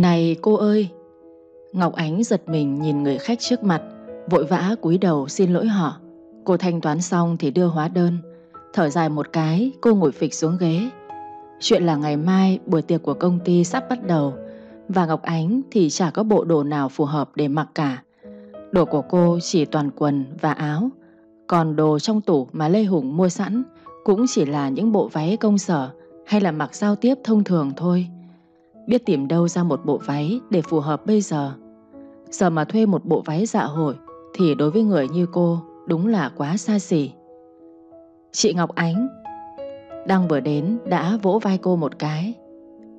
Này cô ơi! Ngọc Ánh giật mình nhìn người khách trước mặt, vội vã cúi đầu xin lỗi họ. Cô thanh toán xong thì đưa hóa đơn. Thở dài một cái, cô ngồi phịch xuống ghế. Chuyện là ngày mai buổi tiệc của công ty sắp bắt đầu và Ngọc Ánh thì chả có bộ đồ nào phù hợp để mặc cả. Đồ của cô chỉ toàn quần và áo, còn đồ trong tủ mà Lê Hùng mua sẵn cũng chỉ là những bộ váy công sở hay là mặc giao tiếp thông thường thôi biết tìm đâu ra một bộ váy để phù hợp bây giờ. Giờ mà thuê một bộ váy dạ hội thì đối với người như cô đúng là quá xa xỉ. Chị Ngọc Ánh Đăng vừa đến đã vỗ vai cô một cái.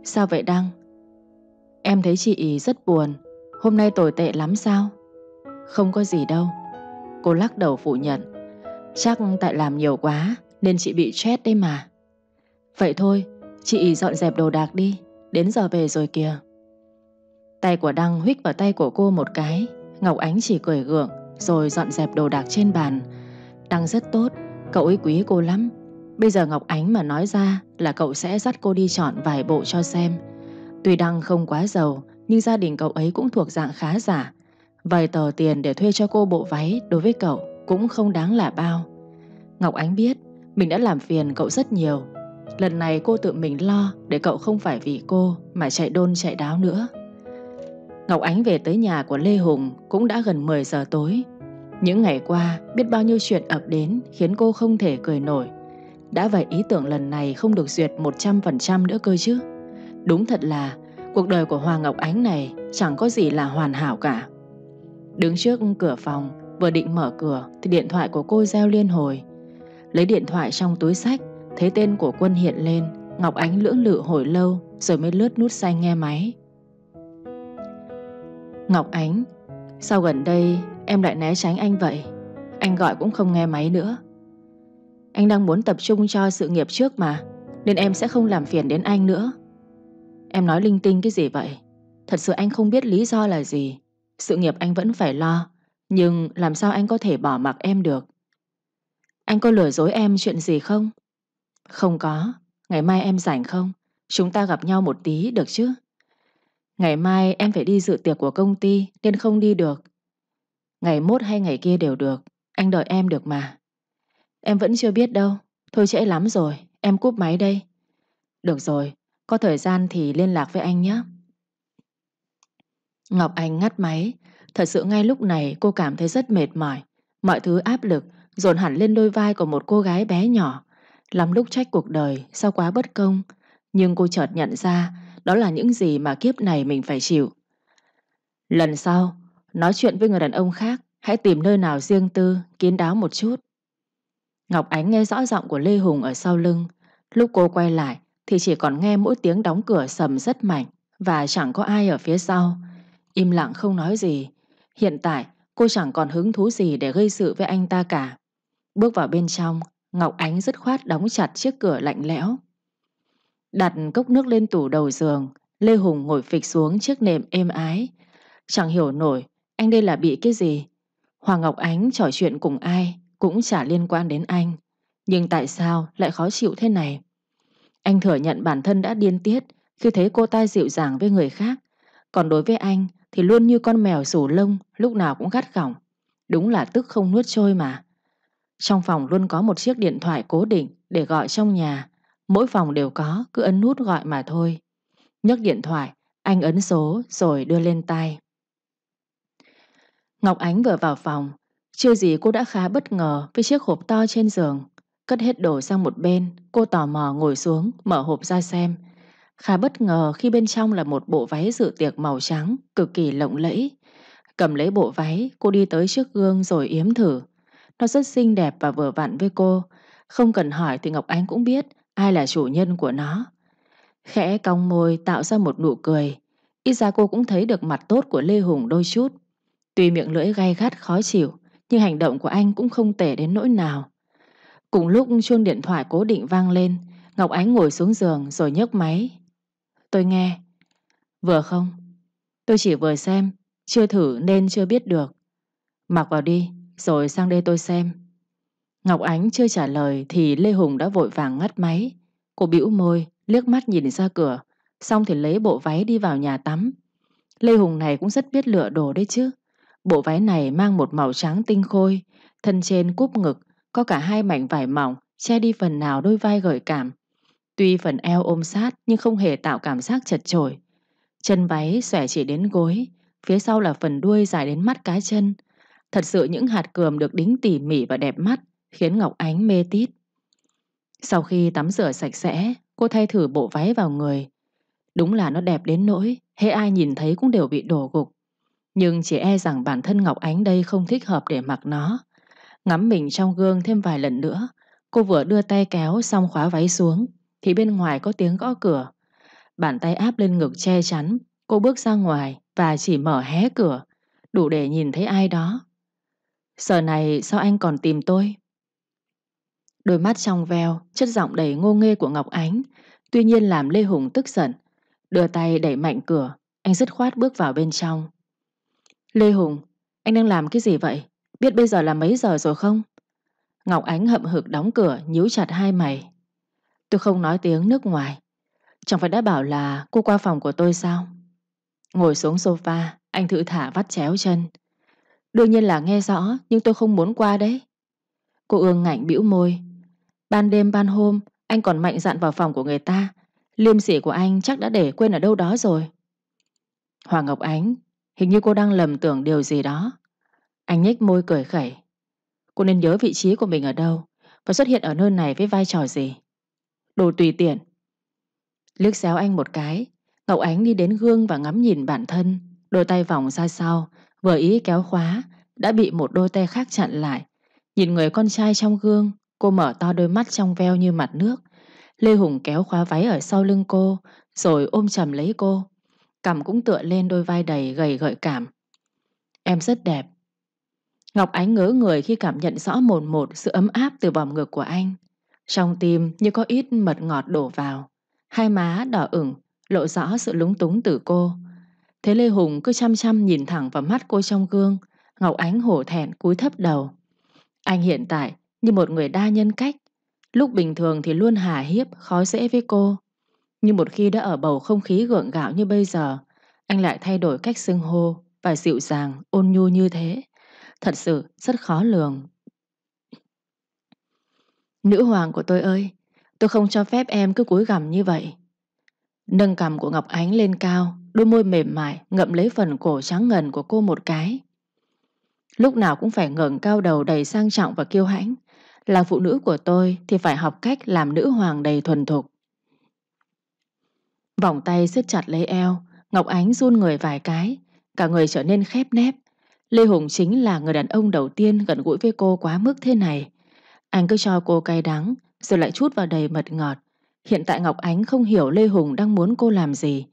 Sao vậy Đăng? Em thấy chị ý rất buồn. Hôm nay tồi tệ lắm sao? Không có gì đâu. Cô lắc đầu phủ nhận. Chắc tại làm nhiều quá nên chị bị stress đấy mà. Vậy thôi, chị dọn dẹp đồ đạc đi. Đến giờ về rồi kìa Tay của Đăng huých vào tay của cô một cái Ngọc Ánh chỉ cười gượng Rồi dọn dẹp đồ đạc trên bàn Đăng rất tốt Cậu ấy quý cô lắm Bây giờ Ngọc Ánh mà nói ra Là cậu sẽ dắt cô đi chọn vài bộ cho xem Tuy Đăng không quá giàu Nhưng gia đình cậu ấy cũng thuộc dạng khá giả Vài tờ tiền để thuê cho cô bộ váy Đối với cậu cũng không đáng là bao Ngọc Ánh biết Mình đã làm phiền cậu rất nhiều Lần này cô tự mình lo để cậu không phải vì cô mà chạy đôn chạy đáo nữa. Ngọc Ánh về tới nhà của Lê Hùng cũng đã gần 10 giờ tối. Những ngày qua biết bao nhiêu chuyện ập đến khiến cô không thể cười nổi. Đã vậy ý tưởng lần này không được duyệt 100% nữa cơ chứ. Đúng thật là cuộc đời của Hoàng Ngọc Ánh này chẳng có gì là hoàn hảo cả. Đứng trước cửa phòng vừa định mở cửa thì điện thoại của cô reo liên hồi. Lấy điện thoại trong túi sách Thấy tên của quân hiện lên Ngọc Ánh lưỡng lự hồi lâu Rồi mới lướt nút xanh nghe máy Ngọc Ánh Sao gần đây em lại né tránh anh vậy Anh gọi cũng không nghe máy nữa Anh đang muốn tập trung cho sự nghiệp trước mà Nên em sẽ không làm phiền đến anh nữa Em nói linh tinh cái gì vậy Thật sự anh không biết lý do là gì Sự nghiệp anh vẫn phải lo Nhưng làm sao anh có thể bỏ mặc em được Anh có lừa dối em chuyện gì không không có, ngày mai em rảnh không? Chúng ta gặp nhau một tí được chứ? Ngày mai em phải đi dự tiệc của công ty nên không đi được. Ngày mốt hay ngày kia đều được, anh đợi em được mà. Em vẫn chưa biết đâu, thôi trễ lắm rồi, em cúp máy đây. Được rồi, có thời gian thì liên lạc với anh nhé. Ngọc Anh ngắt máy, thật sự ngay lúc này cô cảm thấy rất mệt mỏi. Mọi thứ áp lực dồn hẳn lên đôi vai của một cô gái bé nhỏ Lắm lúc trách cuộc đời Sao quá bất công Nhưng cô chợt nhận ra Đó là những gì mà kiếp này mình phải chịu Lần sau Nói chuyện với người đàn ông khác Hãy tìm nơi nào riêng tư Kín đáo một chút Ngọc Ánh nghe rõ giọng của Lê Hùng ở sau lưng Lúc cô quay lại Thì chỉ còn nghe mỗi tiếng đóng cửa sầm rất mạnh Và chẳng có ai ở phía sau Im lặng không nói gì Hiện tại cô chẳng còn hứng thú gì để gây sự với anh ta cả Bước vào bên trong Ngọc Ánh dứt khoát đóng chặt chiếc cửa lạnh lẽo. Đặt cốc nước lên tủ đầu giường, Lê Hùng ngồi phịch xuống chiếc nệm êm ái. Chẳng hiểu nổi, anh đây là bị cái gì? Hoàng Ngọc Ánh trò chuyện cùng ai cũng chả liên quan đến anh. Nhưng tại sao lại khó chịu thế này? Anh thừa nhận bản thân đã điên tiết khi thấy cô ta dịu dàng với người khác. Còn đối với anh thì luôn như con mèo rủ lông lúc nào cũng gắt gỏng. Đúng là tức không nuốt trôi mà. Trong phòng luôn có một chiếc điện thoại cố định để gọi trong nhà. Mỗi phòng đều có, cứ ấn nút gọi mà thôi. Nhấc điện thoại, anh ấn số rồi đưa lên tai. Ngọc Ánh vừa vào phòng, chưa gì cô đã khá bất ngờ với chiếc hộp to trên giường. Cất hết đồ sang một bên, cô tò mò ngồi xuống, mở hộp ra xem. Khá bất ngờ khi bên trong là một bộ váy dự tiệc màu trắng, cực kỳ lộng lẫy. Cầm lấy bộ váy, cô đi tới trước gương rồi yếm thử. Nó rất xinh đẹp và vừa vặn với cô. Không cần hỏi thì Ngọc Ánh cũng biết ai là chủ nhân của nó. Khẽ cong môi tạo ra một nụ cười. Ít ra cô cũng thấy được mặt tốt của Lê Hùng đôi chút. Tuy miệng lưỡi gay gắt khó chịu, nhưng hành động của anh cũng không tệ đến nỗi nào. Cùng lúc chuông điện thoại cố định vang lên, Ngọc Ánh ngồi xuống giường rồi nhấc máy. Tôi nghe. Vừa không? Tôi chỉ vừa xem, chưa thử nên chưa biết được. Mặc vào đi, rồi sang đây tôi xem. Ngọc Ánh chưa trả lời thì Lê Hùng đã vội vàng ngắt máy. Cô bĩu môi, liếc mắt nhìn ra cửa, xong thì lấy bộ váy đi vào nhà tắm. Lê Hùng này cũng rất biết lựa đồ đấy chứ. Bộ váy này mang một màu trắng tinh khôi, thân trên cúp ngực, có cả hai mảnh vải mỏng, che đi phần nào đôi vai gợi cảm. Tuy phần eo ôm sát nhưng không hề tạo cảm giác chật chội. Chân váy xòe chỉ đến gối, phía sau là phần đuôi dài đến mắt cá chân, Thật sự những hạt cườm được đính tỉ mỉ và đẹp mắt khiến Ngọc Ánh mê tít. Sau khi tắm rửa sạch sẽ, cô thay thử bộ váy vào người. Đúng là nó đẹp đến nỗi, hễ ai nhìn thấy cũng đều bị đổ gục. Nhưng chỉ e rằng bản thân Ngọc Ánh đây không thích hợp để mặc nó. Ngắm mình trong gương thêm vài lần nữa, cô vừa đưa tay kéo xong khóa váy xuống, thì bên ngoài có tiếng gõ cửa. Bàn tay áp lên ngực che chắn, cô bước ra ngoài và chỉ mở hé cửa, đủ để nhìn thấy ai đó. Giờ này sao anh còn tìm tôi? Đôi mắt trong veo, chất giọng đầy ngô nghê của Ngọc Ánh, tuy nhiên làm Lê Hùng tức giận. Đưa tay đẩy mạnh cửa, anh dứt khoát bước vào bên trong. Lê Hùng, anh đang làm cái gì vậy? Biết bây giờ là mấy giờ rồi không? Ngọc Ánh hậm hực đóng cửa, nhíu chặt hai mày. Tôi không nói tiếng nước ngoài. Chẳng phải đã bảo là cô qua phòng của tôi sao? Ngồi xuống sofa, anh thử thả vắt chéo chân. Đương nhiên là nghe rõ, nhưng tôi không muốn qua đấy. Cô ương ngạnh bĩu môi. Ban đêm ban hôm, anh còn mạnh dạn vào phòng của người ta. Liêm sỉ của anh chắc đã để quên ở đâu đó rồi. Hoàng Ngọc Ánh, hình như cô đang lầm tưởng điều gì đó. Anh nhếch môi cười khẩy. Cô nên nhớ vị trí của mình ở đâu và xuất hiện ở nơi này với vai trò gì. Đồ tùy tiện. Liếc xéo anh một cái, Ngọc Ánh đi đến gương và ngắm nhìn bản thân, đôi tay vòng ra sau, vừa ý kéo khóa, đã bị một đôi tay khác chặn lại. Nhìn người con trai trong gương, cô mở to đôi mắt trong veo như mặt nước. Lê Hùng kéo khóa váy ở sau lưng cô, rồi ôm chầm lấy cô. Cằm cũng tựa lên đôi vai đầy gầy gợi cảm. Em rất đẹp. Ngọc Ánh ngớ người khi cảm nhận rõ mồn một sự ấm áp từ vòng ngực của anh. Trong tim như có ít mật ngọt đổ vào. Hai má đỏ ửng, lộ rõ sự lúng túng từ cô. Thế Lê Hùng cứ chăm chăm nhìn thẳng vào mắt cô trong gương. Ngọc Ánh hổ thẹn cúi thấp đầu. Anh hiện tại như một người đa nhân cách. Lúc bình thường thì luôn hà hiếp, khó dễ với cô. Nhưng một khi đã ở bầu không khí gượng gạo như bây giờ, anh lại thay đổi cách xưng hô và dịu dàng, ôn nhu như thế. Thật sự rất khó lường. Nữ hoàng của tôi ơi, tôi không cho phép em cứ cúi gằm như vậy. Nâng cằm của Ngọc Ánh lên cao, đôi môi mềm mại ngậm lấy phần cổ trắng ngần của cô một cái. Lúc nào cũng phải ngẩng cao đầu đầy sang trọng và kiêu hãnh. Là phụ nữ của tôi thì phải học cách làm nữ hoàng đầy thuần thục. Vòng tay siết chặt lấy eo, Ngọc Ánh run người vài cái, cả người trở nên khép nép. Lê Hùng chính là người đàn ông đầu tiên gần gũi với cô quá mức thế này. Anh cứ cho cô cay đắng, rồi lại chút vào đầy mật ngọt. Hiện tại Ngọc Ánh không hiểu Lê Hùng đang muốn cô làm gì.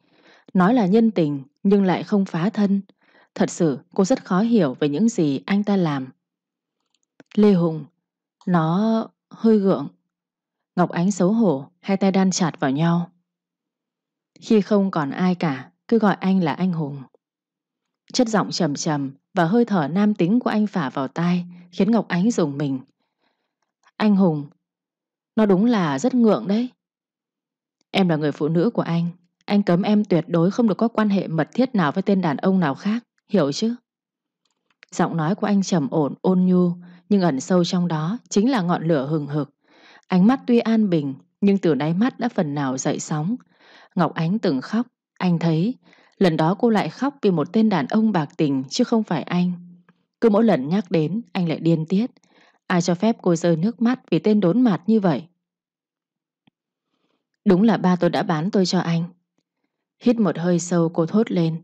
Nói là nhân tình nhưng lại không phá thân. Thật sự cô rất khó hiểu về những gì anh ta làm. Lê Hùng, nó hơi gượng. Ngọc Ánh xấu hổ, hai tay đan chặt vào nhau. Khi không còn ai cả, cứ gọi anh là anh Hùng. Chất giọng trầm trầm và hơi thở nam tính của anh phả vào tai khiến Ngọc Ánh rùng mình. Anh Hùng, nó đúng là rất ngượng đấy. Em là người phụ nữ của anh, anh cấm em tuyệt đối không được có quan hệ mật thiết nào với tên đàn ông nào khác, hiểu chứ? Giọng nói của anh trầm ổn, ôn nhu, nhưng ẩn sâu trong đó chính là ngọn lửa hừng hực. Ánh mắt tuy an bình, nhưng từ đáy mắt đã phần nào dậy sóng. Ngọc Ánh từng khóc, anh thấy. Lần đó cô lại khóc vì một tên đàn ông bạc tình chứ không phải anh. Cứ mỗi lần nhắc đến, anh lại điên tiết. Ai cho phép cô rơi nước mắt vì tên đốn mặt như vậy? Đúng là ba tôi đã bán tôi cho anh. Hít một hơi sâu cô thốt lên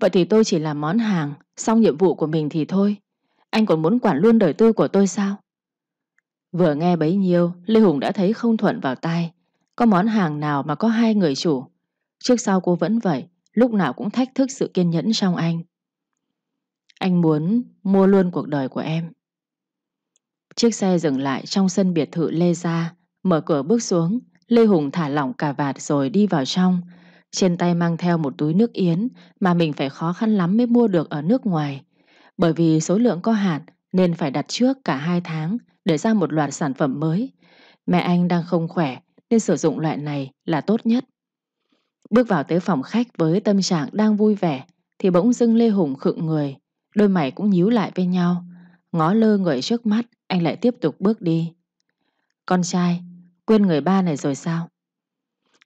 Vậy thì tôi chỉ làm món hàng Xong nhiệm vụ của mình thì thôi Anh còn muốn quản luôn đời tư của tôi sao Vừa nghe bấy nhiêu Lê Hùng đã thấy không thuận vào tai Có món hàng nào mà có hai người chủ Trước sau cô vẫn vậy Lúc nào cũng thách thức sự kiên nhẫn trong anh Anh muốn mua luôn cuộc đời của em Chiếc xe dừng lại trong sân biệt thự Lê Gia Mở cửa bước xuống Lê Hùng thả lỏng cà vạt rồi đi vào trong trên tay mang theo một túi nước yến mà mình phải khó khăn lắm mới mua được ở nước ngoài. Bởi vì số lượng có hạn nên phải đặt trước cả 2 tháng để ra một loạt sản phẩm mới. Mẹ anh đang không khỏe nên sử dụng loại này là tốt nhất. Bước vào tới phòng khách với tâm trạng đang vui vẻ thì bỗng dưng Lê Hùng khựng người, đôi mày cũng nhíu lại với nhau. Ngó lơ người trước mắt, anh lại tiếp tục bước đi. Con trai, quên người ba này rồi sao?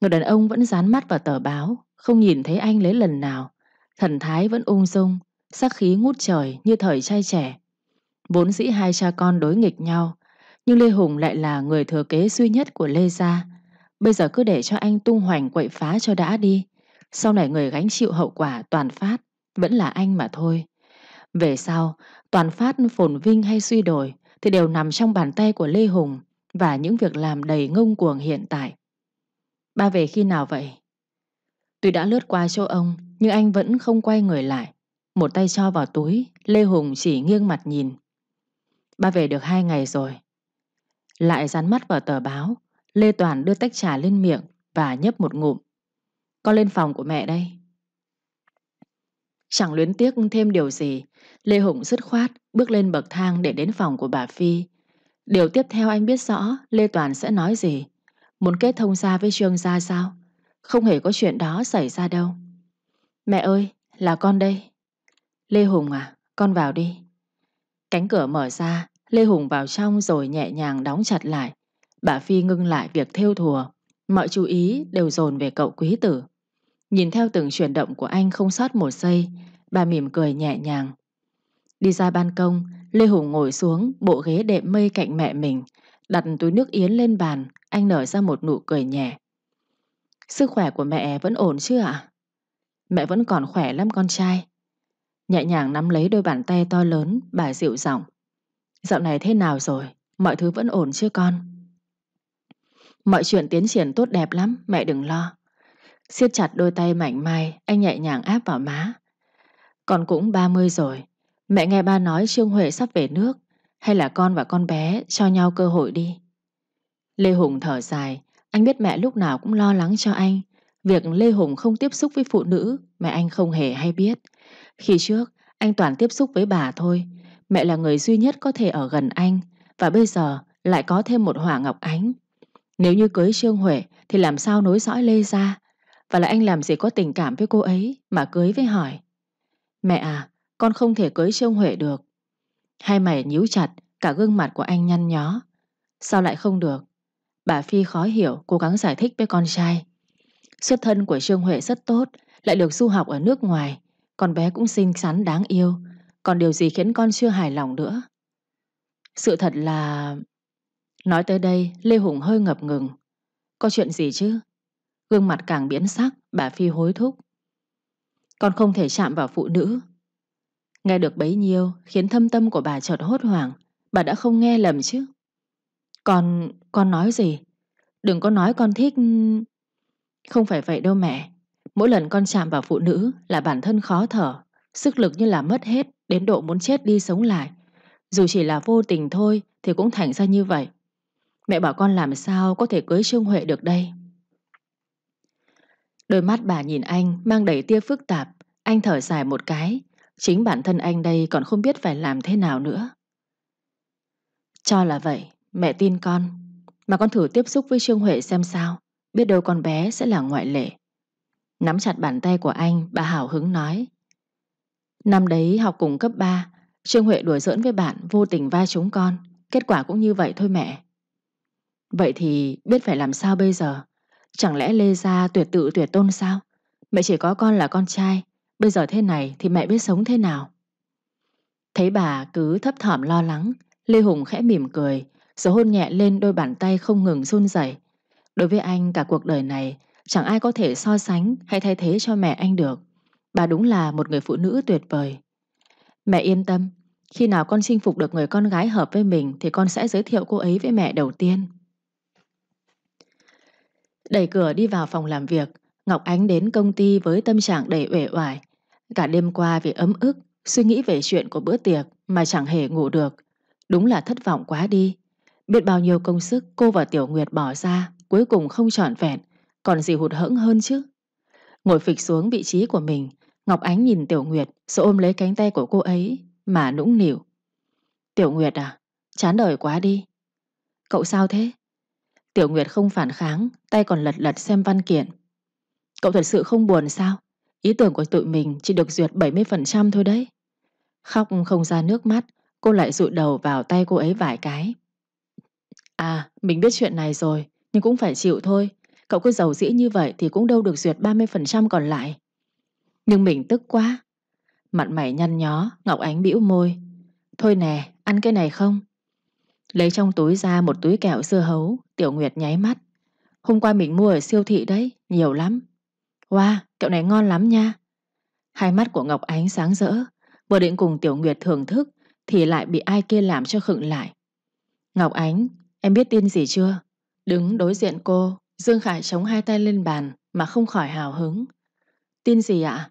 Người đàn ông vẫn dán mắt vào tờ báo, không nhìn thấy anh lấy lần nào. Thần thái vẫn ung dung, sắc khí ngút trời như thời trai trẻ. Vốn dĩ hai cha con đối nghịch nhau, nhưng Lê Hùng lại là người thừa kế duy nhất của Lê Gia. Bây giờ cứ để cho anh tung hoành quậy phá cho đã đi. Sau này người gánh chịu hậu quả toàn phát, vẫn là anh mà thôi. Về sau, toàn phát phồn vinh hay suy đổi thì đều nằm trong bàn tay của Lê Hùng và những việc làm đầy ngông cuồng hiện tại. Ba về khi nào vậy? Tuy đã lướt qua chỗ ông, nhưng anh vẫn không quay người lại. Một tay cho vào túi, Lê Hùng chỉ nghiêng mặt nhìn. Ba về được hai ngày rồi. Lại dán mắt vào tờ báo, Lê Toàn đưa tách trà lên miệng và nhấp một ngụm. Con lên phòng của mẹ đây. Chẳng luyến tiếc thêm điều gì, Lê Hùng dứt khoát bước lên bậc thang để đến phòng của bà Phi. Điều tiếp theo anh biết rõ Lê Toàn sẽ nói gì, Muốn kết thông gia với Trương gia sao? Không hề có chuyện đó xảy ra đâu. Mẹ ơi, là con đây. Lê Hùng à, con vào đi. Cánh cửa mở ra, Lê Hùng vào trong rồi nhẹ nhàng đóng chặt lại. Bà Phi ngưng lại việc thêu thùa. Mọi chú ý đều dồn về cậu quý tử. Nhìn theo từng chuyển động của anh không sót một giây, bà mỉm cười nhẹ nhàng. Đi ra ban công, Lê Hùng ngồi xuống bộ ghế đệm mây cạnh mẹ mình, đặt túi nước yến lên bàn, anh nở ra một nụ cười nhẹ. Sức khỏe của mẹ vẫn ổn chứ ạ? Mẹ vẫn còn khỏe lắm con trai. Nhẹ nhàng nắm lấy đôi bàn tay to lớn, bà dịu giọng. Dạo này thế nào rồi? Mọi thứ vẫn ổn chứ con? Mọi chuyện tiến triển tốt đẹp lắm, mẹ đừng lo. siết chặt đôi tay mảnh mai, anh nhẹ nhàng áp vào má. Con cũng 30 rồi, mẹ nghe ba nói Trương Huệ sắp về nước, hay là con và con bé cho nhau cơ hội đi. Lê Hùng thở dài, anh biết mẹ lúc nào cũng lo lắng cho anh. Việc Lê Hùng không tiếp xúc với phụ nữ, mẹ anh không hề hay biết. Khi trước, anh toàn tiếp xúc với bà thôi. Mẹ là người duy nhất có thể ở gần anh, và bây giờ lại có thêm một hỏa ngọc ánh. Nếu như cưới Trương Huệ thì làm sao nối dõi Lê ra? Và là anh làm gì có tình cảm với cô ấy mà cưới với hỏi. Mẹ à, con không thể cưới Trương Huệ được. Hai mày nhíu chặt, cả gương mặt của anh nhăn nhó. Sao lại không được? Bà Phi khó hiểu, cố gắng giải thích với con trai. Xuất thân của Trương Huệ rất tốt, lại được du học ở nước ngoài. Con bé cũng xinh xắn đáng yêu. Còn điều gì khiến con chưa hài lòng nữa? Sự thật là... Nói tới đây, Lê Hùng hơi ngập ngừng. Có chuyện gì chứ? Gương mặt càng biến sắc, bà Phi hối thúc. Con không thể chạm vào phụ nữ. Nghe được bấy nhiêu, khiến thâm tâm của bà chợt hốt hoảng. Bà đã không nghe lầm chứ? Con, con nói gì? Đừng có nói con thích... Ừ, không phải vậy đâu mẹ. Mỗi lần con chạm vào phụ nữ là bản thân khó thở, sức lực như là mất hết, đến độ muốn chết đi sống lại. Dù chỉ là vô tình thôi thì cũng thành ra như vậy. Mẹ bảo con làm sao có thể cưới Trương Huệ được đây? Đôi mắt bà nhìn anh mang đầy tia phức tạp, anh thở dài một cái. Chính bản thân anh đây còn không biết phải làm thế nào nữa. Cho là vậy, Mẹ tin con Mà con thử tiếp xúc với Trương Huệ xem sao Biết đâu con bé sẽ là ngoại lệ Nắm chặt bàn tay của anh Bà hào hứng nói Năm đấy học cùng cấp 3 Trương Huệ đùa giỡn với bạn vô tình va chúng con Kết quả cũng như vậy thôi mẹ Vậy thì biết phải làm sao bây giờ Chẳng lẽ Lê Gia tuyệt tự tuyệt tôn sao Mẹ chỉ có con là con trai Bây giờ thế này thì mẹ biết sống thế nào Thấy bà cứ thấp thỏm lo lắng Lê Hùng khẽ mỉm cười rồi hôn nhẹ lên đôi bàn tay không ngừng run rẩy. Đối với anh cả cuộc đời này Chẳng ai có thể so sánh hay thay thế cho mẹ anh được Bà đúng là một người phụ nữ tuyệt vời Mẹ yên tâm Khi nào con chinh phục được người con gái hợp với mình Thì con sẽ giới thiệu cô ấy với mẹ đầu tiên Đẩy cửa đi vào phòng làm việc Ngọc Ánh đến công ty với tâm trạng đầy uể oải Cả đêm qua vì ấm ức Suy nghĩ về chuyện của bữa tiệc Mà chẳng hề ngủ được Đúng là thất vọng quá đi Biết bao nhiêu công sức cô và Tiểu Nguyệt bỏ ra cuối cùng không trọn vẹn, còn gì hụt hẫng hơn chứ. Ngồi phịch xuống vị trí của mình, Ngọc Ánh nhìn Tiểu Nguyệt rồi ôm lấy cánh tay của cô ấy mà nũng nỉu. Tiểu Nguyệt à, chán đời quá đi. Cậu sao thế? Tiểu Nguyệt không phản kháng, tay còn lật lật xem văn kiện. Cậu thật sự không buồn sao? Ý tưởng của tụi mình chỉ được duyệt 70% thôi đấy. Khóc không ra nước mắt, cô lại dụi đầu vào tay cô ấy vài cái. À, mình biết chuyện này rồi, nhưng cũng phải chịu thôi. Cậu cứ giàu dĩ như vậy thì cũng đâu được duyệt 30% còn lại. Nhưng mình tức quá. Mặt mày nhăn nhó, Ngọc Ánh bĩu môi. Thôi nè, ăn cái này không? Lấy trong túi ra một túi kẹo dưa hấu, Tiểu Nguyệt nháy mắt. Hôm qua mình mua ở siêu thị đấy, nhiều lắm. Wow, kẹo này ngon lắm nha. Hai mắt của Ngọc Ánh sáng rỡ, vừa định cùng Tiểu Nguyệt thưởng thức thì lại bị ai kia làm cho khựng lại. Ngọc Ánh Em biết tin gì chưa? Đứng đối diện cô, Dương Khải chống hai tay lên bàn mà không khỏi hào hứng. Tin gì ạ?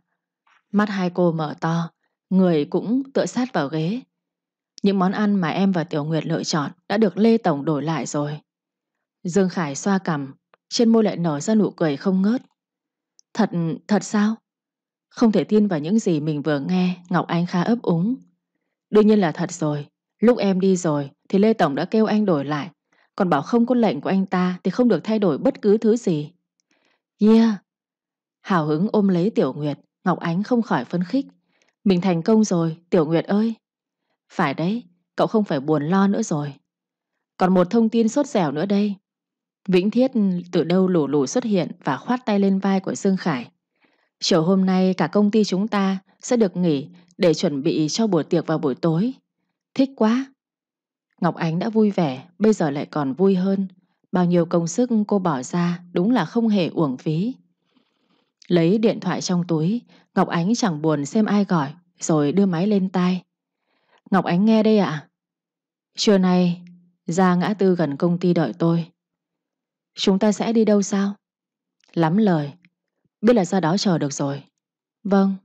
Mắt hai cô mở to, người cũng tựa sát vào ghế. Những món ăn mà em và Tiểu Nguyệt lựa chọn đã được Lê Tổng đổi lại rồi. Dương Khải xoa cằm, trên môi lại nở ra nụ cười không ngớt. Thật, thật sao? Không thể tin vào những gì mình vừa nghe, Ngọc Anh kha ấp úng. Đương nhiên là thật rồi, lúc em đi rồi thì Lê Tổng đã kêu anh đổi lại còn bảo không có lệnh của anh ta thì không được thay đổi bất cứ thứ gì. Yeah! Hào hứng ôm lấy Tiểu Nguyệt, Ngọc Ánh không khỏi phấn khích. Mình thành công rồi, Tiểu Nguyệt ơi! Phải đấy, cậu không phải buồn lo nữa rồi. Còn một thông tin sốt dẻo nữa đây. Vĩnh Thiết từ đâu lù lù xuất hiện và khoát tay lên vai của Dương Khải. Chiều hôm nay cả công ty chúng ta sẽ được nghỉ để chuẩn bị cho buổi tiệc vào buổi tối. Thích quá! Ngọc Ánh đã vui vẻ, bây giờ lại còn vui hơn. Bao nhiêu công sức cô bỏ ra đúng là không hề uổng phí. Lấy điện thoại trong túi, Ngọc Ánh chẳng buồn xem ai gọi, rồi đưa máy lên tai. Ngọc Ánh nghe đây ạ. Trưa nay, ra ngã tư gần công ty đợi tôi. Chúng ta sẽ đi đâu sao? Lắm lời, biết là do đó chờ được rồi. Vâng.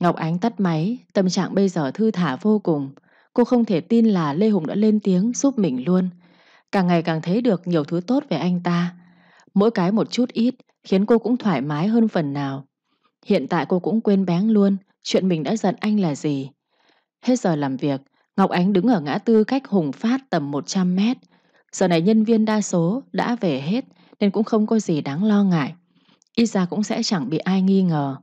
Ngọc Ánh tắt máy, tâm trạng bây giờ thư thả vô cùng. Cô không thể tin là Lê Hùng đã lên tiếng giúp mình luôn. Càng ngày càng thấy được nhiều thứ tốt về anh ta. Mỗi cái một chút ít khiến cô cũng thoải mái hơn phần nào. Hiện tại cô cũng quên bén luôn chuyện mình đã giận anh là gì. Hết giờ làm việc, Ngọc Ánh đứng ở ngã tư cách Hùng Phát tầm 100 mét. Giờ này nhân viên đa số đã về hết nên cũng không có gì đáng lo ngại. Ít ra cũng sẽ chẳng bị ai nghi ngờ.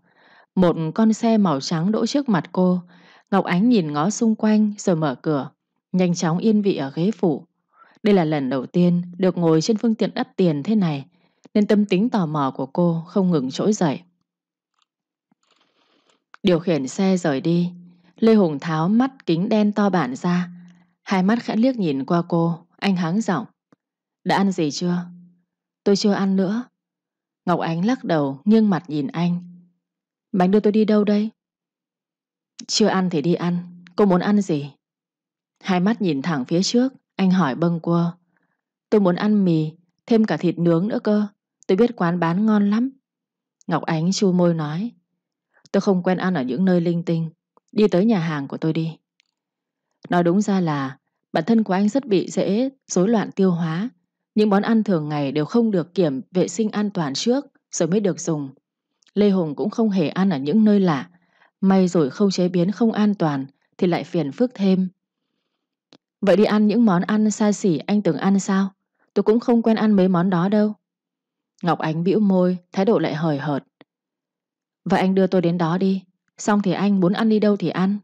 Một con xe màu trắng đỗ trước mặt cô, Ngọc Ánh nhìn ngó xung quanh rồi mở cửa, nhanh chóng yên vị ở ghế phụ. Đây là lần đầu tiên được ngồi trên phương tiện đắt tiền thế này, nên tâm tính tò mò của cô không ngừng trỗi dậy. Điều khiển xe rời đi, Lê Hùng tháo mắt kính đen to bản ra, hai mắt khẽ liếc nhìn qua cô, anh háng giọng. Đã ăn gì chưa? Tôi chưa ăn nữa. Ngọc Ánh lắc đầu, nghiêng mặt nhìn anh. Bánh đưa tôi đi đâu đây? Chưa ăn thì đi ăn, cô muốn ăn gì? Hai mắt nhìn thẳng phía trước, anh hỏi bâng quơ. Tôi muốn ăn mì, thêm cả thịt nướng nữa cơ. Tôi biết quán bán ngon lắm. Ngọc Ánh chu môi nói. Tôi không quen ăn ở những nơi linh tinh. Đi tới nhà hàng của tôi đi. Nói đúng ra là bản thân của anh rất bị dễ rối loạn tiêu hóa. Những món ăn thường ngày đều không được kiểm vệ sinh an toàn trước rồi mới được dùng. Lê Hùng cũng không hề ăn ở những nơi lạ May rồi không chế biến không an toàn Thì lại phiền phức thêm Vậy đi ăn những món ăn xa xỉ anh từng ăn sao? Tôi cũng không quen ăn mấy món đó đâu Ngọc Ánh bĩu môi Thái độ lại hời hợt Vậy anh đưa tôi đến đó đi Xong thì anh muốn ăn đi đâu thì ăn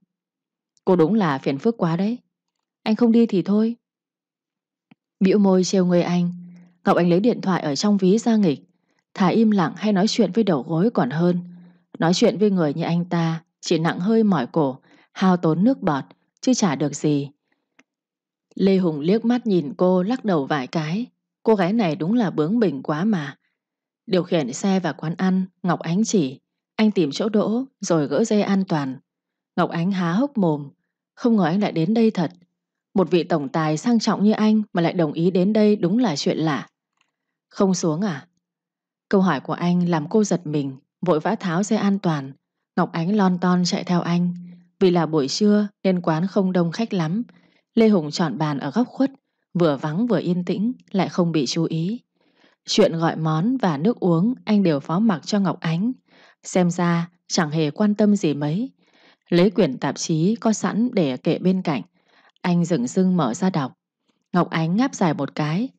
Cô đúng là phiền phức quá đấy Anh không đi thì thôi bĩu môi trêu người anh Ngọc ánh lấy điện thoại ở trong ví ra nghịch Thà im lặng hay nói chuyện với đầu gối còn hơn Nói chuyện với người như anh ta chỉ nặng hơi mỏi cổ, hao tốn nước bọt, chứ chả được gì. Lê Hùng liếc mắt nhìn cô lắc đầu vài cái. Cô gái này đúng là bướng bỉnh quá mà. Điều khiển xe và quán ăn, Ngọc Ánh chỉ. Anh tìm chỗ đỗ rồi gỡ dây an toàn. Ngọc Ánh há hốc mồm. Không ngờ anh lại đến đây thật. Một vị tổng tài sang trọng như anh mà lại đồng ý đến đây đúng là chuyện lạ. Không xuống à? Câu hỏi của anh làm cô giật mình. Vội vã tháo xe an toàn Ngọc Ánh lon ton chạy theo anh Vì là buổi trưa nên quán không đông khách lắm Lê Hùng chọn bàn ở góc khuất Vừa vắng vừa yên tĩnh Lại không bị chú ý Chuyện gọi món và nước uống Anh đều phó mặc cho Ngọc Ánh Xem ra chẳng hề quan tâm gì mấy Lấy quyển tạp chí có sẵn để kệ bên cạnh Anh dựng dưng mở ra đọc Ngọc Ánh ngáp dài một cái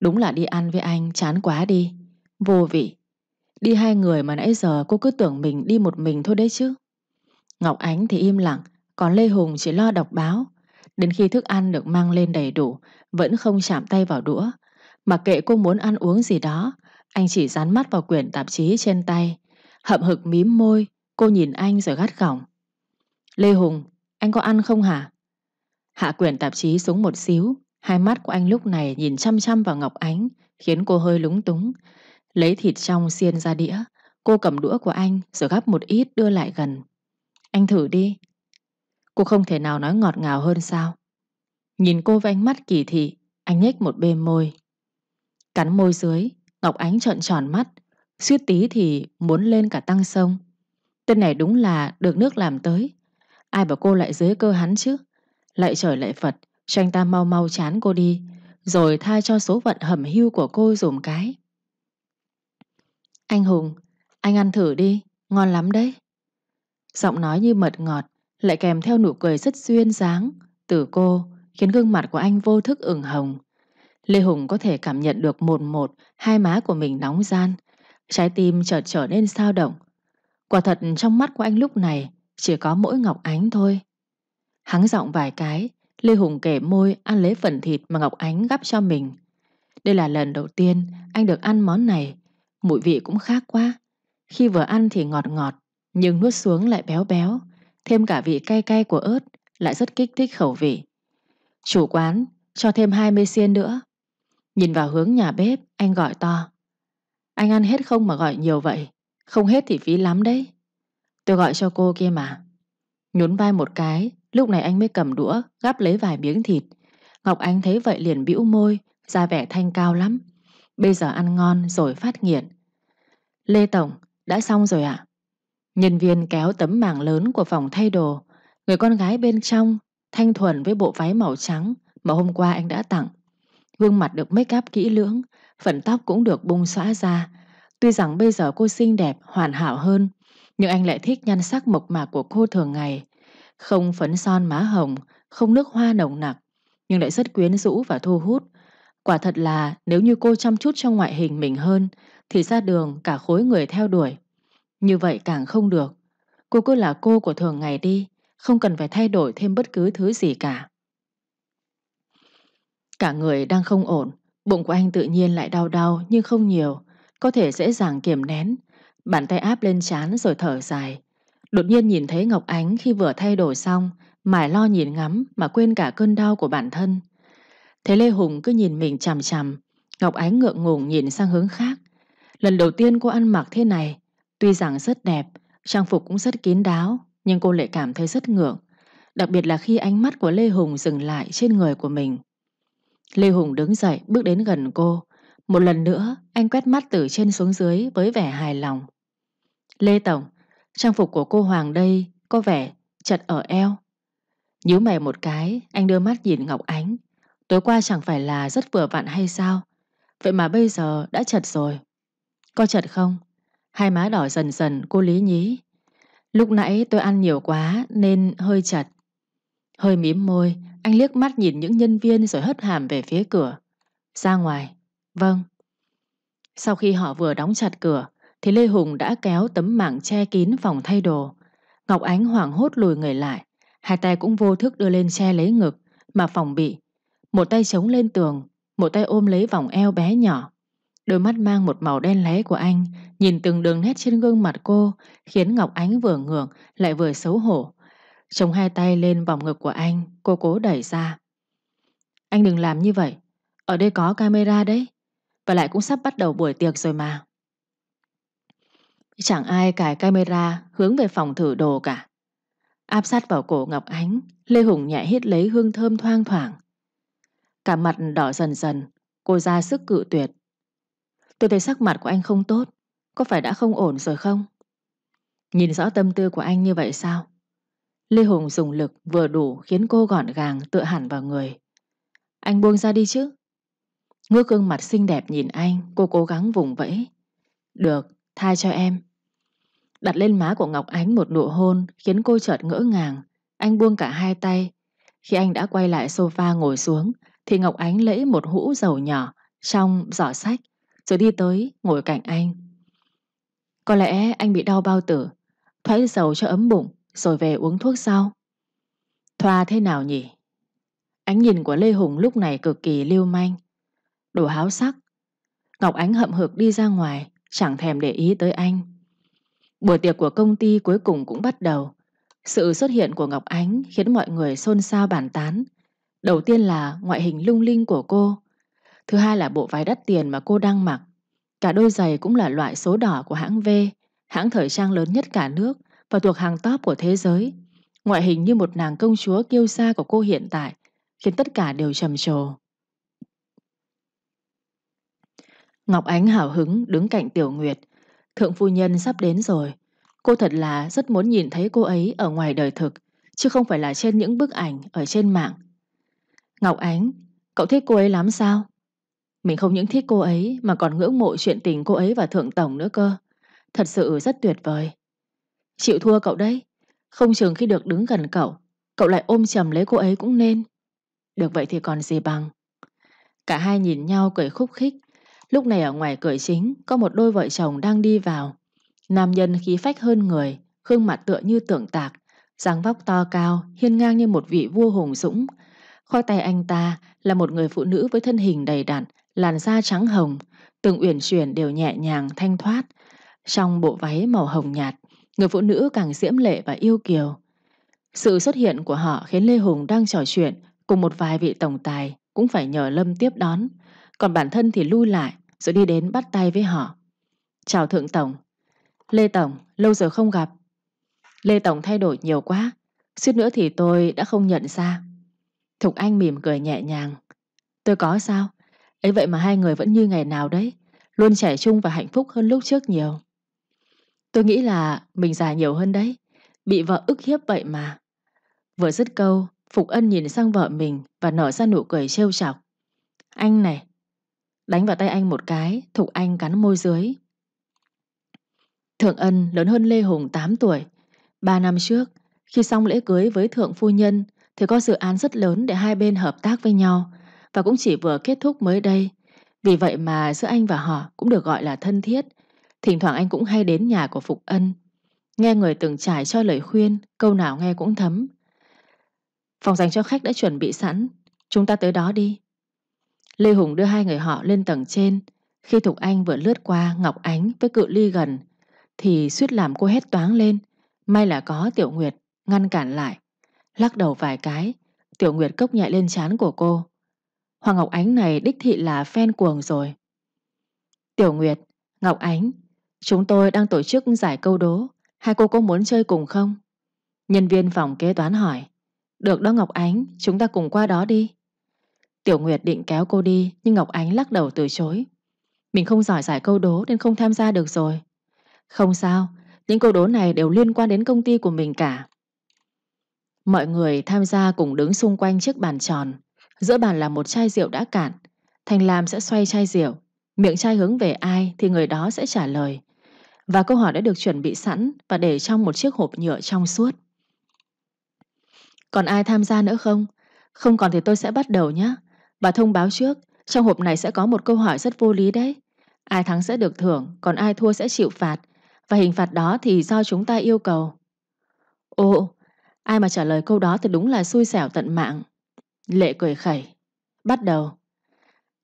Đúng là đi ăn với anh chán quá đi Vô vị Đi hai người mà nãy giờ cô cứ tưởng mình đi một mình thôi đấy chứ. Ngọc Ánh thì im lặng, còn Lê Hùng chỉ lo đọc báo. Đến khi thức ăn được mang lên đầy đủ, vẫn không chạm tay vào đũa. Mặc kệ cô muốn ăn uống gì đó, anh chỉ dán mắt vào quyển tạp chí trên tay. Hậm hực mím môi, cô nhìn anh rồi gắt gỏng. Lê Hùng, anh có ăn không hả? Hạ quyển tạp chí xuống một xíu, hai mắt của anh lúc này nhìn chăm chăm vào Ngọc Ánh, khiến cô hơi lúng túng. Lấy thịt trong xiên ra đĩa, cô cầm đũa của anh rồi gắp một ít đưa lại gần. Anh thử đi. Cô không thể nào nói ngọt ngào hơn sao. Nhìn cô với ánh mắt kỳ thị, anh nhếch một bên môi. Cắn môi dưới, Ngọc Ánh trợn tròn mắt, suýt tí thì muốn lên cả tăng sông. Tên này đúng là được nước làm tới. Ai bảo cô lại dưới cơ hắn chứ? Lại trời lại Phật, cho anh ta mau mau chán cô đi, rồi tha cho số phận hầm hưu của cô dùm cái. Anh Hùng, anh ăn thử đi, ngon lắm đấy. Giọng nói như mật ngọt, lại kèm theo nụ cười rất duyên dáng, từ cô, khiến gương mặt của anh vô thức ửng hồng. Lê Hùng có thể cảm nhận được một một hai má của mình nóng gian, trái tim chợt trở, nên sao động. Quả thật trong mắt của anh lúc này chỉ có mỗi Ngọc Ánh thôi. Hắn giọng vài cái, Lê Hùng kể môi ăn lấy phần thịt mà Ngọc Ánh gắp cho mình. Đây là lần đầu tiên anh được ăn món này mùi vị cũng khác quá. Khi vừa ăn thì ngọt ngọt, nhưng nuốt xuống lại béo béo, thêm cả vị cay cay của ớt lại rất kích thích khẩu vị. Chủ quán cho thêm 20 xiên nữa. Nhìn vào hướng nhà bếp, anh gọi to. Anh ăn hết không mà gọi nhiều vậy, không hết thì phí lắm đấy. Tôi gọi cho cô kia mà. Nhún vai một cái, lúc này anh mới cầm đũa, gắp lấy vài miếng thịt. Ngọc Anh thấy vậy liền bĩu môi, ra vẻ thanh cao lắm. Bây giờ ăn ngon rồi phát nghiện. Lê Tổng, đã xong rồi ạ. À? Nhân viên kéo tấm màng lớn của phòng thay đồ. Người con gái bên trong, thanh thuần với bộ váy màu trắng mà hôm qua anh đã tặng. Gương mặt được make up kỹ lưỡng, phần tóc cũng được bung xõa ra. Tuy rằng bây giờ cô xinh đẹp, hoàn hảo hơn, nhưng anh lại thích nhan sắc mộc mạc của cô thường ngày. Không phấn son má hồng, không nước hoa nồng nặc, nhưng lại rất quyến rũ và thu hút. Quả thật là nếu như cô chăm chút cho ngoại hình mình hơn thì ra đường cả khối người theo đuổi. Như vậy càng không được. Cô cứ là cô của thường ngày đi, không cần phải thay đổi thêm bất cứ thứ gì cả. Cả người đang không ổn, bụng của anh tự nhiên lại đau đau nhưng không nhiều, có thể dễ dàng kiềm nén. Bàn tay áp lên chán rồi thở dài. Đột nhiên nhìn thấy Ngọc Ánh khi vừa thay đổi xong, mải lo nhìn ngắm mà quên cả cơn đau của bản thân thế Lê Hùng cứ nhìn mình chằm chằm, Ngọc Ánh ngượng ngùng nhìn sang hướng khác. Lần đầu tiên cô ăn mặc thế này, tuy rằng rất đẹp, trang phục cũng rất kín đáo, nhưng cô lại cảm thấy rất ngượng, đặc biệt là khi ánh mắt của Lê Hùng dừng lại trên người của mình. Lê Hùng đứng dậy, bước đến gần cô. Một lần nữa, anh quét mắt từ trên xuống dưới với vẻ hài lòng. Lê Tổng, trang phục của cô Hoàng đây có vẻ chật ở eo. Nhíu mày một cái, anh đưa mắt nhìn Ngọc Ánh, Tối qua chẳng phải là rất vừa vặn hay sao Vậy mà bây giờ đã chật rồi Có chật không? Hai má đỏ dần dần cô lý nhí Lúc nãy tôi ăn nhiều quá nên hơi chật Hơi mím môi Anh liếc mắt nhìn những nhân viên rồi hất hàm về phía cửa Ra ngoài Vâng Sau khi họ vừa đóng chặt cửa Thì Lê Hùng đã kéo tấm mạng che kín phòng thay đồ Ngọc Ánh hoảng hốt lùi người lại Hai tay cũng vô thức đưa lên che lấy ngực Mà phòng bị một tay chống lên tường, một tay ôm lấy vòng eo bé nhỏ. Đôi mắt mang một màu đen lé của anh, nhìn từng đường nét trên gương mặt cô, khiến Ngọc Ánh vừa ngượng lại vừa xấu hổ. Chống hai tay lên vòng ngực của anh, cô cố đẩy ra. Anh đừng làm như vậy, ở đây có camera đấy, và lại cũng sắp bắt đầu buổi tiệc rồi mà. Chẳng ai cài camera hướng về phòng thử đồ cả. Áp sát vào cổ Ngọc Ánh, Lê Hùng nhẹ hít lấy hương thơm thoang thoảng, Cả mặt đỏ dần dần Cô ra sức cự tuyệt Tôi thấy sắc mặt của anh không tốt Có phải đã không ổn rồi không Nhìn rõ tâm tư của anh như vậy sao Lê Hùng dùng lực vừa đủ Khiến cô gọn gàng tựa hẳn vào người Anh buông ra đi chứ Ngước gương mặt xinh đẹp nhìn anh Cô cố gắng vùng vẫy Được, tha cho em Đặt lên má của Ngọc Ánh một nụ hôn Khiến cô chợt ngỡ ngàng Anh buông cả hai tay Khi anh đã quay lại sofa ngồi xuống thì Ngọc Ánh lấy một hũ dầu nhỏ trong giỏ sách rồi đi tới ngồi cạnh anh. Có lẽ anh bị đau bao tử, thoái dầu cho ấm bụng rồi về uống thuốc sau. Thoa thế nào nhỉ? Ánh nhìn của Lê Hùng lúc này cực kỳ lưu manh, đồ háo sắc. Ngọc Ánh hậm hực đi ra ngoài, chẳng thèm để ý tới anh. Buổi tiệc của công ty cuối cùng cũng bắt đầu. Sự xuất hiện của Ngọc Ánh khiến mọi người xôn xao bàn tán Đầu tiên là ngoại hình lung linh của cô. Thứ hai là bộ váy đắt tiền mà cô đang mặc. Cả đôi giày cũng là loại số đỏ của hãng V, hãng thời trang lớn nhất cả nước và thuộc hàng top của thế giới. Ngoại hình như một nàng công chúa kiêu sa của cô hiện tại khiến tất cả đều trầm trồ. Ngọc Ánh hào hứng đứng cạnh Tiểu Nguyệt. Thượng phu nhân sắp đến rồi. Cô thật là rất muốn nhìn thấy cô ấy ở ngoài đời thực, chứ không phải là trên những bức ảnh ở trên mạng. Ngọc Ánh, cậu thích cô ấy lắm sao? Mình không những thích cô ấy mà còn ngưỡng mộ chuyện tình cô ấy và Thượng Tổng nữa cơ. Thật sự rất tuyệt vời. Chịu thua cậu đấy. Không chừng khi được đứng gần cậu, cậu lại ôm chầm lấy cô ấy cũng nên. Được vậy thì còn gì bằng. Cả hai nhìn nhau cười khúc khích. Lúc này ở ngoài cửa chính có một đôi vợ chồng đang đi vào. Nam nhân khí phách hơn người, khương mặt tựa như tượng tạc, dáng vóc to cao, hiên ngang như một vị vua hùng dũng, Kho tay anh ta là một người phụ nữ với thân hình đầy đặn, làn da trắng hồng, từng uyển chuyển đều nhẹ nhàng thanh thoát. Trong bộ váy màu hồng nhạt, người phụ nữ càng diễm lệ và yêu kiều. Sự xuất hiện của họ khiến Lê Hùng đang trò chuyện cùng một vài vị tổng tài cũng phải nhờ Lâm tiếp đón. Còn bản thân thì lui lại rồi đi đến bắt tay với họ. Chào Thượng Tổng. Lê Tổng, lâu giờ không gặp. Lê Tổng thay đổi nhiều quá. Suýt nữa thì tôi đã không nhận ra. Thục Anh mỉm cười nhẹ nhàng. Tôi có sao? ấy vậy mà hai người vẫn như ngày nào đấy. Luôn trẻ trung và hạnh phúc hơn lúc trước nhiều. Tôi nghĩ là mình già nhiều hơn đấy. Bị vợ ức hiếp vậy mà. Vừa dứt câu, Phục Ân nhìn sang vợ mình và nở ra nụ cười trêu chọc. Anh này. Đánh vào tay anh một cái, Thục Anh cắn môi dưới. Thượng Ân lớn hơn Lê Hùng 8 tuổi. ba năm trước, khi xong lễ cưới với Thượng Phu Nhân, thì có dự án rất lớn để hai bên hợp tác với nhau và cũng chỉ vừa kết thúc mới đây. Vì vậy mà giữa anh và họ cũng được gọi là thân thiết. Thỉnh thoảng anh cũng hay đến nhà của Phục Ân. Nghe người từng trải cho lời khuyên, câu nào nghe cũng thấm. Phòng dành cho khách đã chuẩn bị sẵn, chúng ta tới đó đi. Lê Hùng đưa hai người họ lên tầng trên. Khi Thục Anh vừa lướt qua Ngọc Ánh với cự ly gần, thì suýt làm cô hét toáng lên. May là có Tiểu Nguyệt ngăn cản lại Lắc đầu vài cái, Tiểu Nguyệt cốc nhẹ lên chán của cô. Hoàng Ngọc Ánh này đích thị là fan cuồng rồi. Tiểu Nguyệt, Ngọc Ánh, chúng tôi đang tổ chức giải câu đố, hai cô có muốn chơi cùng không? Nhân viên phòng kế toán hỏi. Được đó Ngọc Ánh, chúng ta cùng qua đó đi. Tiểu Nguyệt định kéo cô đi, nhưng Ngọc Ánh lắc đầu từ chối. Mình không giỏi giải câu đố nên không tham gia được rồi. Không sao, những câu đố này đều liên quan đến công ty của mình cả. Mọi người tham gia cùng đứng xung quanh chiếc bàn tròn. Giữa bàn là một chai rượu đã cạn. Thành Lam sẽ xoay chai rượu. Miệng chai hướng về ai thì người đó sẽ trả lời. Và câu hỏi đã được chuẩn bị sẵn và để trong một chiếc hộp nhựa trong suốt. Còn ai tham gia nữa không? Không còn thì tôi sẽ bắt đầu nhé. Và thông báo trước, trong hộp này sẽ có một câu hỏi rất vô lý đấy. Ai thắng sẽ được thưởng, còn ai thua sẽ chịu phạt. Và hình phạt đó thì do chúng ta yêu cầu. Ồ, Ai mà trả lời câu đó thì đúng là xui xẻo tận mạng. Lệ cười khẩy. Bắt đầu.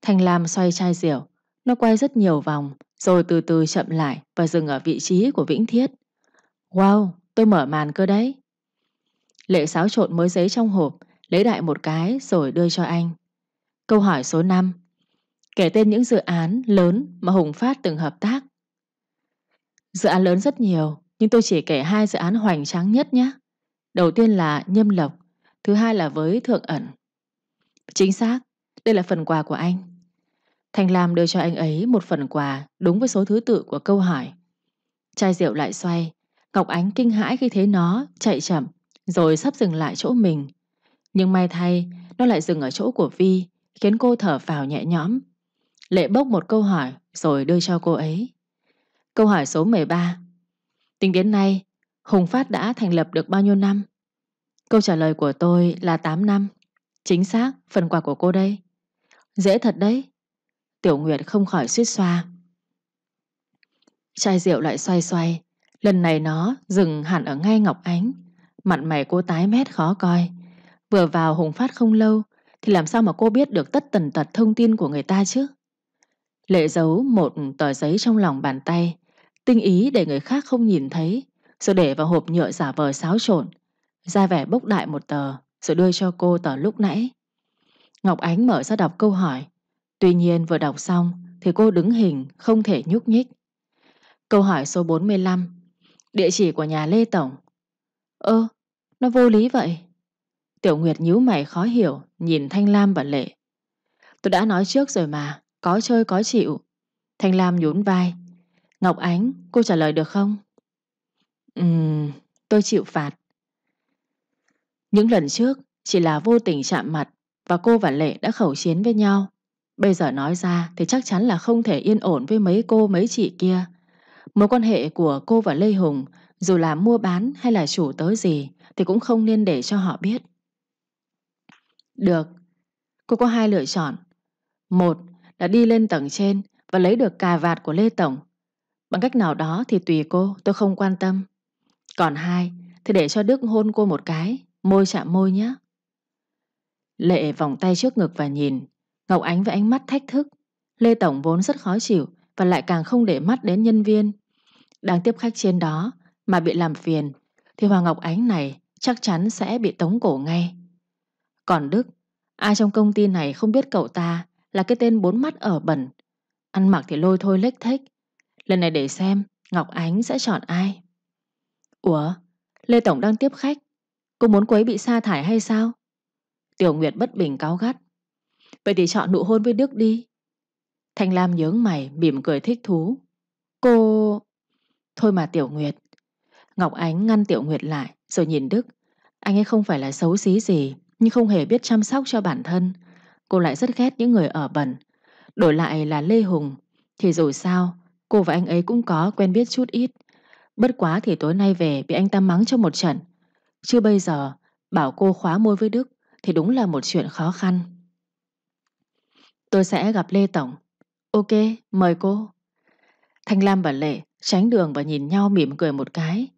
Thành Lam xoay chai rượu. Nó quay rất nhiều vòng, rồi từ từ chậm lại và dừng ở vị trí của Vĩnh Thiết. Wow, tôi mở màn cơ đấy. Lệ xáo trộn mới giấy trong hộp, lấy đại một cái rồi đưa cho anh. Câu hỏi số 5. Kể tên những dự án lớn mà Hùng Phát từng hợp tác. Dự án lớn rất nhiều, nhưng tôi chỉ kể hai dự án hoành tráng nhất nhé. Đầu tiên là nhâm lộc, thứ hai là với thượng ẩn. Chính xác, đây là phần quà của anh. Thành Lam đưa cho anh ấy một phần quà đúng với số thứ tự của câu hỏi. Chai rượu lại xoay, Ngọc Ánh kinh hãi khi thấy nó chạy chậm rồi sắp dừng lại chỗ mình. Nhưng may thay, nó lại dừng ở chỗ của Vi, khiến cô thở phào nhẹ nhõm. Lệ bốc một câu hỏi rồi đưa cho cô ấy. Câu hỏi số 13 Tính đến nay, Hùng Phát đã thành lập được bao nhiêu năm? Câu trả lời của tôi là 8 năm. Chính xác, phần quà của cô đây. Dễ thật đấy. Tiểu Nguyệt không khỏi suýt xoa. Chai rượu lại xoay xoay. Lần này nó dừng hẳn ở ngay Ngọc Ánh. Mặt mày cô tái mét khó coi. Vừa vào Hùng Phát không lâu thì làm sao mà cô biết được tất tần tật thông tin của người ta chứ? Lệ giấu một tờ giấy trong lòng bàn tay. Tinh ý để người khác không nhìn thấy rồi để vào hộp nhựa giả vờ xáo trộn Ra vẻ bốc đại một tờ Rồi đưa cho cô tờ lúc nãy Ngọc Ánh mở ra đọc câu hỏi Tuy nhiên vừa đọc xong Thì cô đứng hình không thể nhúc nhích Câu hỏi số 45 Địa chỉ của nhà Lê Tổng Ơ nó vô lý vậy Tiểu Nguyệt nhíu mày khó hiểu Nhìn Thanh Lam và Lệ Tôi đã nói trước rồi mà Có chơi có chịu Thanh Lam nhún vai Ngọc Ánh cô trả lời được không Ừm, tôi chịu phạt. Những lần trước chỉ là vô tình chạm mặt và cô và Lệ đã khẩu chiến với nhau. Bây giờ nói ra thì chắc chắn là không thể yên ổn với mấy cô mấy chị kia. Mối quan hệ của cô và Lê Hùng dù là mua bán hay là chủ tới gì thì cũng không nên để cho họ biết. Được, cô có hai lựa chọn. Một là đi lên tầng trên và lấy được cà vạt của Lê Tổng. Bằng cách nào đó thì tùy cô, tôi không quan tâm. Còn hai thì để cho Đức hôn cô một cái, môi chạm môi nhé. Lệ vòng tay trước ngực và nhìn, Ngọc Ánh với ánh mắt thách thức. Lê Tổng vốn rất khó chịu và lại càng không để mắt đến nhân viên. Đang tiếp khách trên đó mà bị làm phiền thì Hoàng Ngọc Ánh này chắc chắn sẽ bị tống cổ ngay. Còn Đức, ai trong công ty này không biết cậu ta là cái tên bốn mắt ở bẩn. Ăn mặc thì lôi thôi lếch thếch. Lần này để xem Ngọc Ánh sẽ chọn ai. Ủa, Lê Tổng đang tiếp khách, cô muốn cô ấy bị sa thải hay sao? Tiểu Nguyệt bất bình cáo gắt. Vậy thì chọn nụ hôn với Đức đi. Thanh Lam nhướng mày, mỉm cười thích thú. Cô... Thôi mà Tiểu Nguyệt. Ngọc Ánh ngăn Tiểu Nguyệt lại, rồi nhìn Đức. Anh ấy không phải là xấu xí gì, nhưng không hề biết chăm sóc cho bản thân. Cô lại rất ghét những người ở bẩn. Đổi lại là Lê Hùng, thì dù sao, cô và anh ấy cũng có quen biết chút ít. Bất quá thì tối nay về bị anh ta mắng cho một trận. Chứ bây giờ bảo cô khóa môi với Đức thì đúng là một chuyện khó khăn. Tôi sẽ gặp Lê Tổng. Ok, mời cô. Thanh Lam và Lệ tránh đường và nhìn nhau mỉm cười một cái.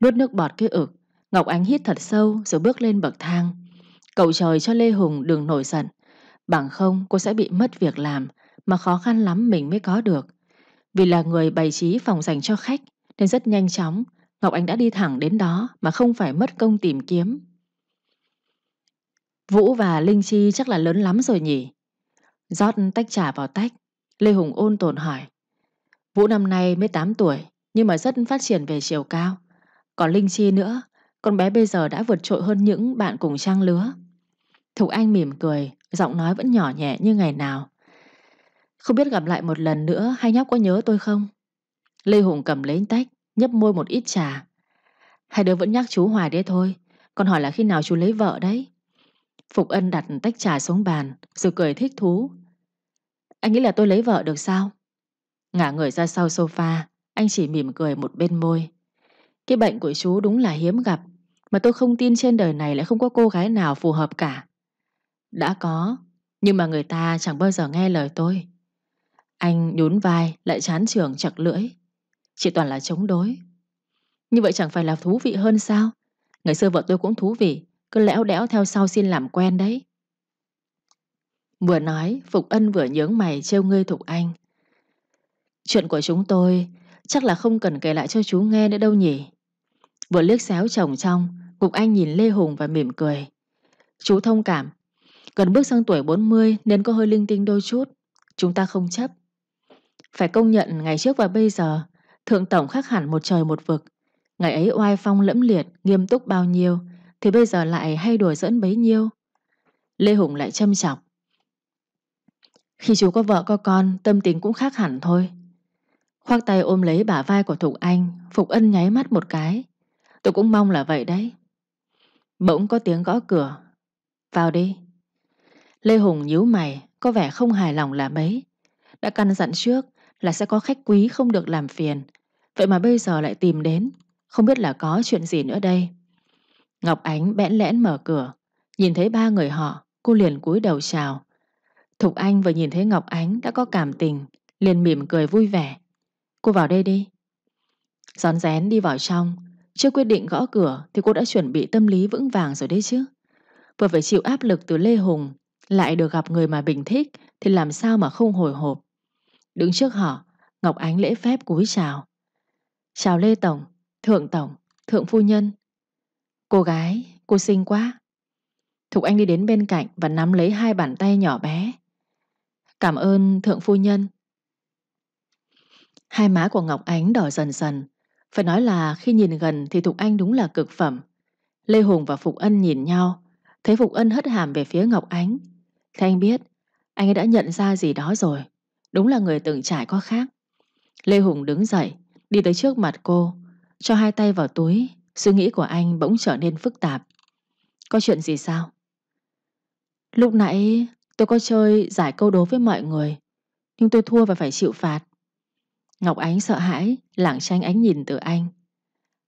Nuốt nước bọt cái ực, Ngọc Ánh hít thật sâu rồi bước lên bậc thang. Cậu trời cho Lê Hùng đừng nổi giận. Bằng không cô sẽ bị mất việc làm mà khó khăn lắm mình mới có được. Vì là người bày trí phòng dành cho khách nên rất nhanh chóng Ngọc anh đã đi thẳng đến đó mà không phải mất công tìm kiếm. Vũ và Linh Chi chắc là lớn lắm rồi nhỉ? Rót tách trà vào tách, Lê Hùng ôn tồn hỏi. Vũ năm nay mới 8 tuổi, nhưng mà rất phát triển về chiều cao. Còn Linh Chi nữa, con bé bây giờ đã vượt trội hơn những bạn cùng trang lứa. Thục Anh mỉm cười, giọng nói vẫn nhỏ nhẹ như ngày nào. Không biết gặp lại một lần nữa hay nhóc có nhớ tôi không? Lê Hùng cầm lấy tách, nhấp môi một ít trà. Hai đứa vẫn nhắc chú hoài đấy thôi, còn hỏi là khi nào chú lấy vợ đấy. Phục Ân đặt tách trà xuống bàn, rồi cười thích thú. Anh nghĩ là tôi lấy vợ được sao? Ngả người ra sau sofa, anh chỉ mỉm cười một bên môi. Cái bệnh của chú đúng là hiếm gặp, mà tôi không tin trên đời này lại không có cô gái nào phù hợp cả. Đã có, nhưng mà người ta chẳng bao giờ nghe lời tôi. Anh nhún vai lại chán trường chặt lưỡi chỉ toàn là chống đối Như vậy chẳng phải là thú vị hơn sao Ngày xưa vợ tôi cũng thú vị Cứ lẽo đẽo theo sau xin làm quen đấy Vừa nói Phục Ân vừa nhướng mày trêu ngươi Thục Anh Chuyện của chúng tôi Chắc là không cần kể lại cho chú nghe nữa đâu nhỉ Vừa liếc xéo chồng trong Cục Anh nhìn Lê Hùng và mỉm cười Chú thông cảm Gần bước sang tuổi 40 nên có hơi linh tinh đôi chút Chúng ta không chấp Phải công nhận ngày trước và bây giờ Thượng Tổng khác hẳn một trời một vực. Ngày ấy oai phong lẫm liệt, nghiêm túc bao nhiêu, thì bây giờ lại hay đùa dẫn bấy nhiêu. Lê Hùng lại châm chọc. Khi chú có vợ có con, tâm tính cũng khác hẳn thôi. Khoác tay ôm lấy bả vai của Thục Anh, Phục Ân nháy mắt một cái. Tôi cũng mong là vậy đấy. Bỗng có tiếng gõ cửa. Vào đi. Lê Hùng nhíu mày, có vẻ không hài lòng là mấy. Đã căn dặn trước là sẽ có khách quý không được làm phiền, Vậy mà bây giờ lại tìm đến Không biết là có chuyện gì nữa đây Ngọc Ánh bẽn lẽn mở cửa Nhìn thấy ba người họ Cô liền cúi đầu chào Thục Anh vừa nhìn thấy Ngọc Ánh đã có cảm tình Liền mỉm cười vui vẻ Cô vào đây đi Gión rén đi vào trong chưa quyết định gõ cửa thì cô đã chuẩn bị tâm lý vững vàng rồi đấy chứ Vừa phải chịu áp lực từ Lê Hùng Lại được gặp người mà bình thích Thì làm sao mà không hồi hộp Đứng trước họ Ngọc Ánh lễ phép cúi chào Chào Lê Tổng, Thượng Tổng, Thượng Phu Nhân. Cô gái, cô xinh quá. Thục Anh đi đến bên cạnh và nắm lấy hai bàn tay nhỏ bé. Cảm ơn Thượng Phu Nhân. Hai má của Ngọc Ánh đỏ dần dần. Phải nói là khi nhìn gần thì Thục Anh đúng là cực phẩm. Lê Hùng và Phục Ân nhìn nhau, thấy Phục Ân hất hàm về phía Ngọc Ánh. Thì anh biết, anh ấy đã nhận ra gì đó rồi. Đúng là người từng trải có khác. Lê Hùng đứng dậy, đi tới trước mặt cô, cho hai tay vào túi, suy nghĩ của anh bỗng trở nên phức tạp. Có chuyện gì sao? Lúc nãy tôi có chơi giải câu đố với mọi người, nhưng tôi thua và phải chịu phạt. Ngọc Ánh sợ hãi, lảng tranh ánh nhìn từ anh.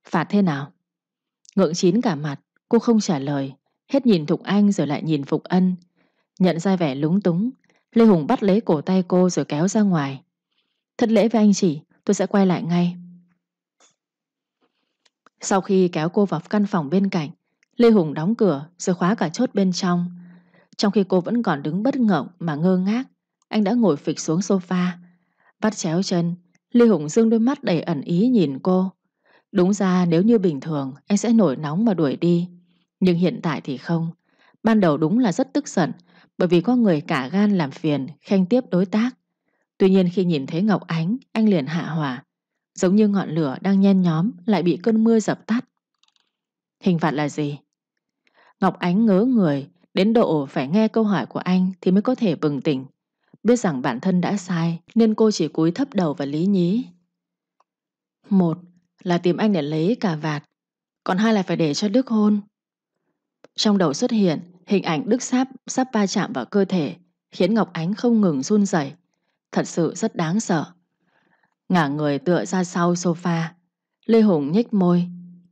Phạt thế nào? Ngượng chín cả mặt, cô không trả lời, hết nhìn Thục Anh rồi lại nhìn Phục Ân. Nhận ra vẻ lúng túng, Lê Hùng bắt lấy cổ tay cô rồi kéo ra ngoài. Thật lễ với anh chị, Tôi sẽ quay lại ngay. Sau khi kéo cô vào căn phòng bên cạnh, Lê Hùng đóng cửa rồi khóa cả chốt bên trong. Trong khi cô vẫn còn đứng bất ngờ mà ngơ ngác, anh đã ngồi phịch xuống sofa. Bắt chéo chân, Lê Hùng dương đôi mắt đầy ẩn ý nhìn cô. Đúng ra nếu như bình thường, anh sẽ nổi nóng mà đuổi đi. Nhưng hiện tại thì không. Ban đầu đúng là rất tức giận, bởi vì có người cả gan làm phiền, khen tiếp đối tác. Tuy nhiên khi nhìn thấy Ngọc Ánh, anh liền hạ hỏa, giống như ngọn lửa đang nhen nhóm lại bị cơn mưa dập tắt. Hình phạt là gì? Ngọc Ánh ngớ người, đến độ phải nghe câu hỏi của anh thì mới có thể bừng tỉnh. Biết rằng bản thân đã sai nên cô chỉ cúi thấp đầu và lý nhí. Một là tìm anh để lấy cả vạt, còn hai là phải để cho Đức hôn. Trong đầu xuất hiện hình ảnh Đức Sáp sắp va chạm vào cơ thể, khiến Ngọc Ánh không ngừng run rẩy thật sự rất đáng sợ. Ngả người tựa ra sau sofa, Lê Hùng nhếch môi,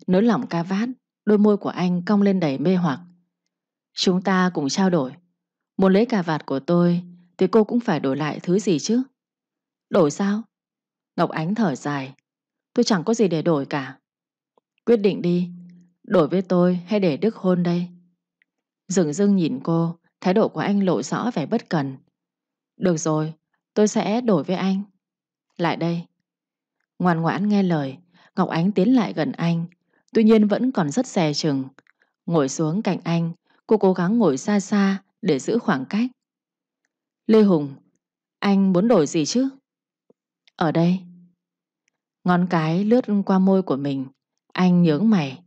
nới lỏng ca vát, đôi môi của anh cong lên đầy mê hoặc. Chúng ta cùng trao đổi. Muốn lấy cà vạt của tôi thì cô cũng phải đổi lại thứ gì chứ? Đổi sao? Ngọc Ánh thở dài. Tôi chẳng có gì để đổi cả. Quyết định đi, đổi với tôi hay để Đức hôn đây? Dừng dưng nhìn cô, thái độ của anh lộ rõ vẻ bất cần. Được rồi, Tôi sẽ đổi với anh. Lại đây. Ngoan ngoãn nghe lời, Ngọc Ánh tiến lại gần anh, tuy nhiên vẫn còn rất dè chừng. Ngồi xuống cạnh anh, cô cố gắng ngồi xa xa để giữ khoảng cách. Lê Hùng, anh muốn đổi gì chứ? Ở đây. Ngón cái lướt qua môi của mình, anh nhướng mày.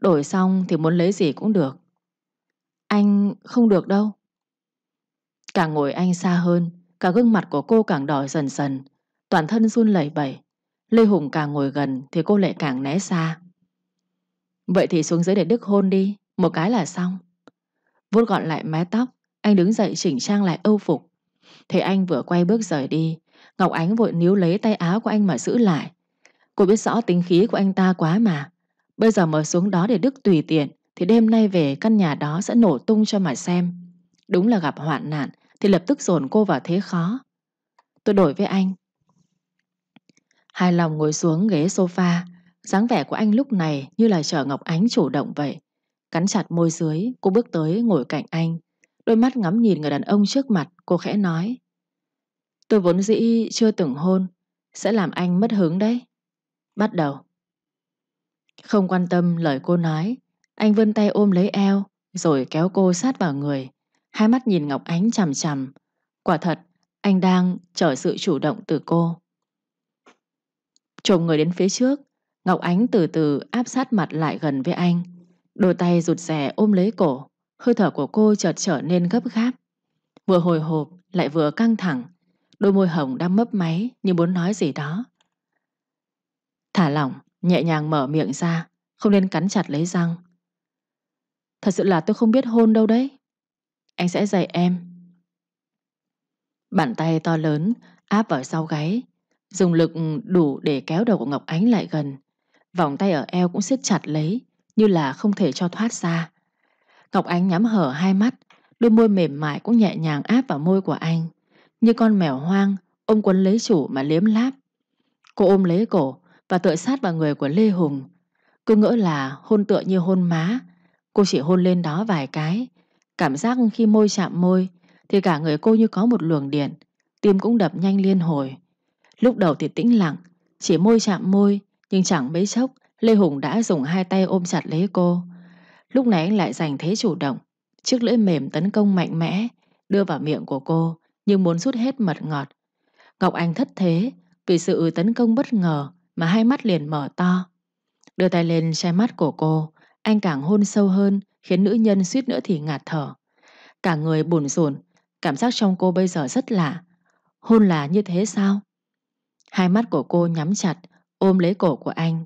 Đổi xong thì muốn lấy gì cũng được. Anh không được đâu. Càng ngồi anh xa hơn, Cả gương mặt của cô càng đỏ dần dần Toàn thân run lẩy bẩy Lê Hùng càng ngồi gần Thì cô lại càng né xa Vậy thì xuống dưới để Đức hôn đi Một cái là xong Vuốt gọn lại mái tóc Anh đứng dậy chỉnh trang lại âu phục Thấy anh vừa quay bước rời đi Ngọc Ánh vội níu lấy tay áo của anh mà giữ lại Cô biết rõ tính khí của anh ta quá mà Bây giờ mở xuống đó để Đức tùy tiện Thì đêm nay về căn nhà đó sẽ nổ tung cho mà xem Đúng là gặp hoạn nạn thì lập tức dồn cô vào thế khó. Tôi đổi với anh. Hai lòng ngồi xuống ghế sofa, dáng vẻ của anh lúc này như là chờ Ngọc Ánh chủ động vậy. Cắn chặt môi dưới, cô bước tới ngồi cạnh anh. Đôi mắt ngắm nhìn người đàn ông trước mặt, cô khẽ nói. Tôi vốn dĩ chưa từng hôn, sẽ làm anh mất hứng đấy. Bắt đầu. Không quan tâm lời cô nói, anh vươn tay ôm lấy eo, rồi kéo cô sát vào người hai mắt nhìn Ngọc Ánh chằm chằm. Quả thật, anh đang chờ sự chủ động từ cô. Chồng người đến phía trước, Ngọc Ánh từ từ áp sát mặt lại gần với anh. Đôi tay rụt rè ôm lấy cổ, hơi thở của cô chợt trở nên gấp gáp. Vừa hồi hộp, lại vừa căng thẳng, đôi môi hồng đang mấp máy như muốn nói gì đó. Thả lỏng, nhẹ nhàng mở miệng ra, không nên cắn chặt lấy răng. Thật sự là tôi không biết hôn đâu đấy. Anh sẽ dạy em. Bàn tay to lớn áp vào sau gáy, dùng lực ừ, đủ để kéo đầu của Ngọc Ánh lại gần. Vòng tay ở eo cũng siết chặt lấy, như là không thể cho thoát ra. Ngọc Ánh nhắm hở hai mắt, đôi môi mềm mại cũng nhẹ nhàng áp vào môi của anh, như con mèo hoang ôm quấn lấy chủ mà liếm láp. Cô ôm lấy cổ và tựa sát vào người của Lê Hùng, cứ ngỡ là hôn tựa như hôn má. Cô chỉ hôn lên đó vài cái, Cảm giác khi môi chạm môi thì cả người cô như có một luồng điện, tim cũng đập nhanh liên hồi. Lúc đầu thì tĩnh lặng, chỉ môi chạm môi, nhưng chẳng mấy chốc Lê Hùng đã dùng hai tay ôm chặt lấy cô. Lúc này anh lại giành thế chủ động, chiếc lưỡi mềm tấn công mạnh mẽ, đưa vào miệng của cô, nhưng muốn rút hết mật ngọt. Ngọc Anh thất thế, vì sự tấn công bất ngờ mà hai mắt liền mở to. Đưa tay lên che mắt của cô, anh càng hôn sâu hơn khiến nữ nhân suýt nữa thì ngạt thở. Cả người bồn rồn, cảm giác trong cô bây giờ rất lạ. Hôn là như thế sao? Hai mắt của cô nhắm chặt, ôm lấy cổ của anh.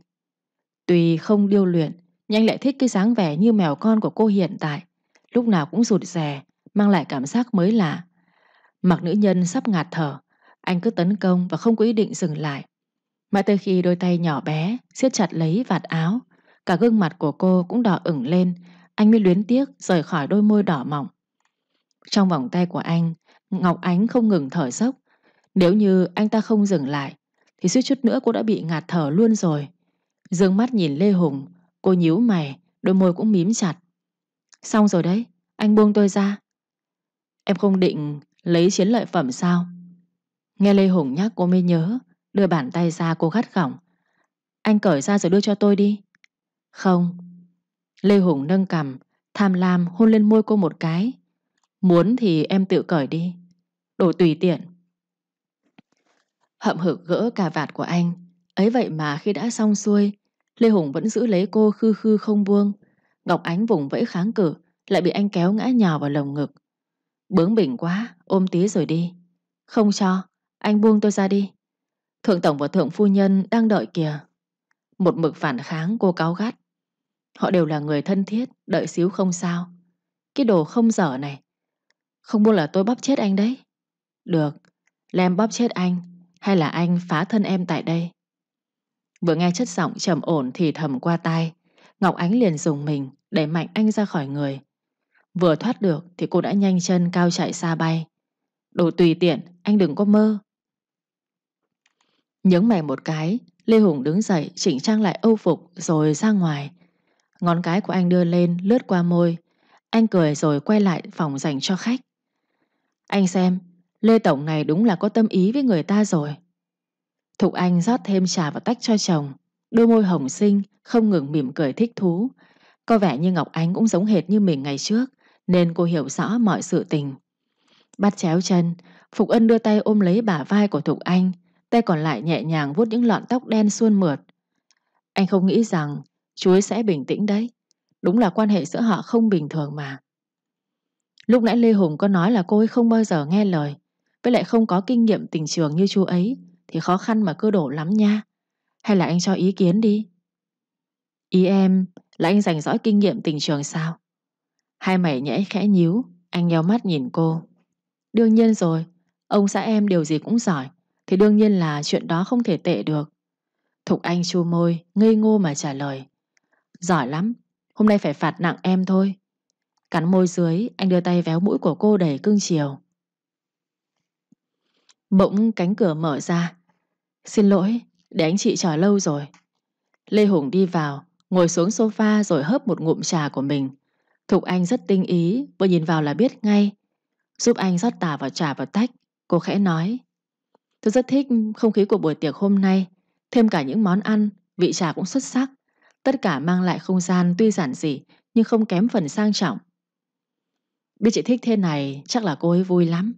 Tuy không điêu luyện, nhưng lại thích cái dáng vẻ như mèo con của cô hiện tại. Lúc nào cũng rụt rè, mang lại cảm giác mới lạ. Mặc nữ nhân sắp ngạt thở, anh cứ tấn công và không có ý định dừng lại. Mãi tới khi đôi tay nhỏ bé siết chặt lấy vạt áo, cả gương mặt của cô cũng đỏ ửng lên anh mới luyến tiếc rời khỏi đôi môi đỏ mỏng. Trong vòng tay của anh, Ngọc Ánh không ngừng thở dốc. Nếu như anh ta không dừng lại, thì suýt chút nữa cô đã bị ngạt thở luôn rồi. Dương mắt nhìn Lê Hùng, cô nhíu mày, đôi môi cũng mím chặt. Xong rồi đấy, anh buông tôi ra. Em không định lấy chiến lợi phẩm sao? Nghe Lê Hùng nhắc cô mới nhớ, đưa bàn tay ra cô gắt gỏng. Anh cởi ra rồi đưa cho tôi đi. Không, Lê Hùng nâng cằm, tham lam hôn lên môi cô một cái. Muốn thì em tự cởi đi. Đồ tùy tiện. Hậm hực gỡ cà vạt của anh. Ấy vậy mà khi đã xong xuôi, Lê Hùng vẫn giữ lấy cô khư khư không buông. Ngọc Ánh vùng vẫy kháng cự, lại bị anh kéo ngã nhào vào lồng ngực. Bướng bỉnh quá, ôm tí rồi đi. Không cho, anh buông tôi ra đi. Thượng Tổng và Thượng Phu Nhân đang đợi kìa. Một mực phản kháng cô cáo gắt. Họ đều là người thân thiết, đợi xíu không sao. Cái đồ không dở này. Không buông là tôi bóp chết anh đấy. Được, là em bóp chết anh, hay là anh phá thân em tại đây. Vừa nghe chất giọng trầm ổn thì thầm qua tai, Ngọc Ánh liền dùng mình, đẩy mạnh anh ra khỏi người. Vừa thoát được thì cô đã nhanh chân cao chạy xa bay. Đồ tùy tiện, anh đừng có mơ. Nhướng mày một cái, Lê Hùng đứng dậy chỉnh trang lại âu phục rồi ra ngoài, Ngón cái của anh đưa lên lướt qua môi Anh cười rồi quay lại phòng dành cho khách Anh xem Lê Tổng này đúng là có tâm ý với người ta rồi Thục Anh rót thêm trà và tách cho chồng Đôi môi hồng xinh Không ngừng mỉm cười thích thú Có vẻ như Ngọc Ánh cũng giống hệt như mình ngày trước Nên cô hiểu rõ mọi sự tình Bắt chéo chân Phục Ân đưa tay ôm lấy bả vai của Thục Anh Tay còn lại nhẹ nhàng vuốt những lọn tóc đen suôn mượt Anh không nghĩ rằng chú ấy sẽ bình tĩnh đấy. Đúng là quan hệ giữa họ không bình thường mà. Lúc nãy Lê Hùng có nói là cô ấy không bao giờ nghe lời, với lại không có kinh nghiệm tình trường như chú ấy, thì khó khăn mà cơ đổ lắm nha. Hay là anh cho ý kiến đi. Ý em là anh dành dõi kinh nghiệm tình trường sao? Hai mày nhẽ khẽ nhíu, anh nhéo mắt nhìn cô. Đương nhiên rồi, ông xã em điều gì cũng giỏi, thì đương nhiên là chuyện đó không thể tệ được. Thục Anh chu môi, ngây ngô mà trả lời. Giỏi lắm, hôm nay phải phạt nặng em thôi. Cắn môi dưới, anh đưa tay véo mũi của cô đầy cưng chiều. Bỗng cánh cửa mở ra. Xin lỗi, để anh chị chờ lâu rồi. Lê Hùng đi vào, ngồi xuống sofa rồi hớp một ngụm trà của mình. Thục Anh rất tinh ý, vừa nhìn vào là biết ngay. Giúp anh rót tà vào trà vào tách, cô khẽ nói. Tôi rất thích không khí của buổi tiệc hôm nay, thêm cả những món ăn, vị trà cũng xuất sắc. Tất cả mang lại không gian tuy giản dị nhưng không kém phần sang trọng. Biết chị thích thế này chắc là cô ấy vui lắm.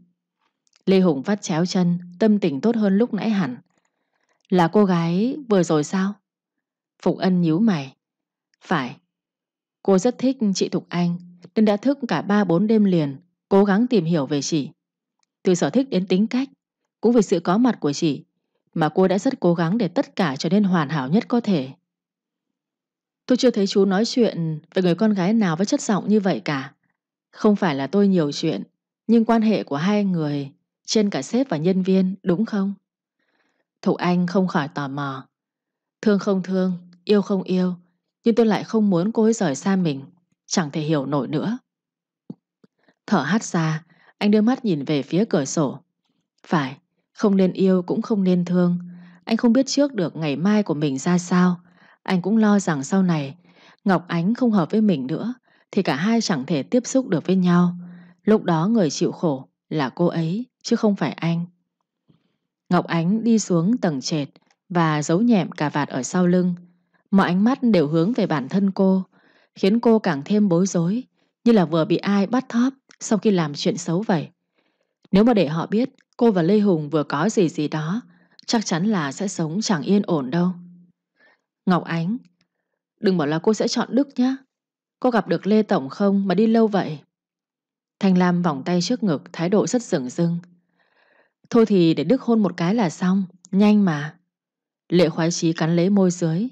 Lê Hùng vắt chéo chân, tâm tình tốt hơn lúc nãy hẳn. Là cô gái vừa rồi sao? Phục Ân nhíu mày. Phải. Cô rất thích chị Thục Anh nên đã thức cả 3-4 đêm liền cố gắng tìm hiểu về chị. Từ sở thích đến tính cách cũng vì sự có mặt của chị mà cô đã rất cố gắng để tất cả trở nên hoàn hảo nhất có thể. Tôi chưa thấy chú nói chuyện về người con gái nào với chất giọng như vậy cả. Không phải là tôi nhiều chuyện, nhưng quan hệ của hai người, trên cả sếp và nhân viên, đúng không? Thục Anh không khỏi tò mò. Thương không thương, yêu không yêu, nhưng tôi lại không muốn cô ấy rời xa mình, chẳng thể hiểu nổi nữa. Thở hắt ra, anh đưa mắt nhìn về phía cửa sổ. Phải, không nên yêu cũng không nên thương, anh không biết trước được ngày mai của mình ra sao. Anh cũng lo rằng sau này Ngọc Ánh không hợp với mình nữa Thì cả hai chẳng thể tiếp xúc được với nhau Lúc đó người chịu khổ là cô ấy Chứ không phải anh Ngọc Ánh đi xuống tầng trệt Và giấu nhẹm cà vạt ở sau lưng Mọi ánh mắt đều hướng về bản thân cô Khiến cô càng thêm bối rối Như là vừa bị ai bắt thóp Sau khi làm chuyện xấu vậy Nếu mà để họ biết cô và Lê Hùng vừa có gì gì đó Chắc chắn là sẽ sống chẳng yên ổn đâu Ngọc Ánh, đừng bảo là cô sẽ chọn Đức nhé. Cô gặp được Lê Tổng không mà đi lâu vậy? Thanh Lam vòng tay trước ngực, thái độ rất rừng rưng. Thôi thì để Đức hôn một cái là xong, nhanh mà. Lệ khoái chí cắn lấy môi dưới.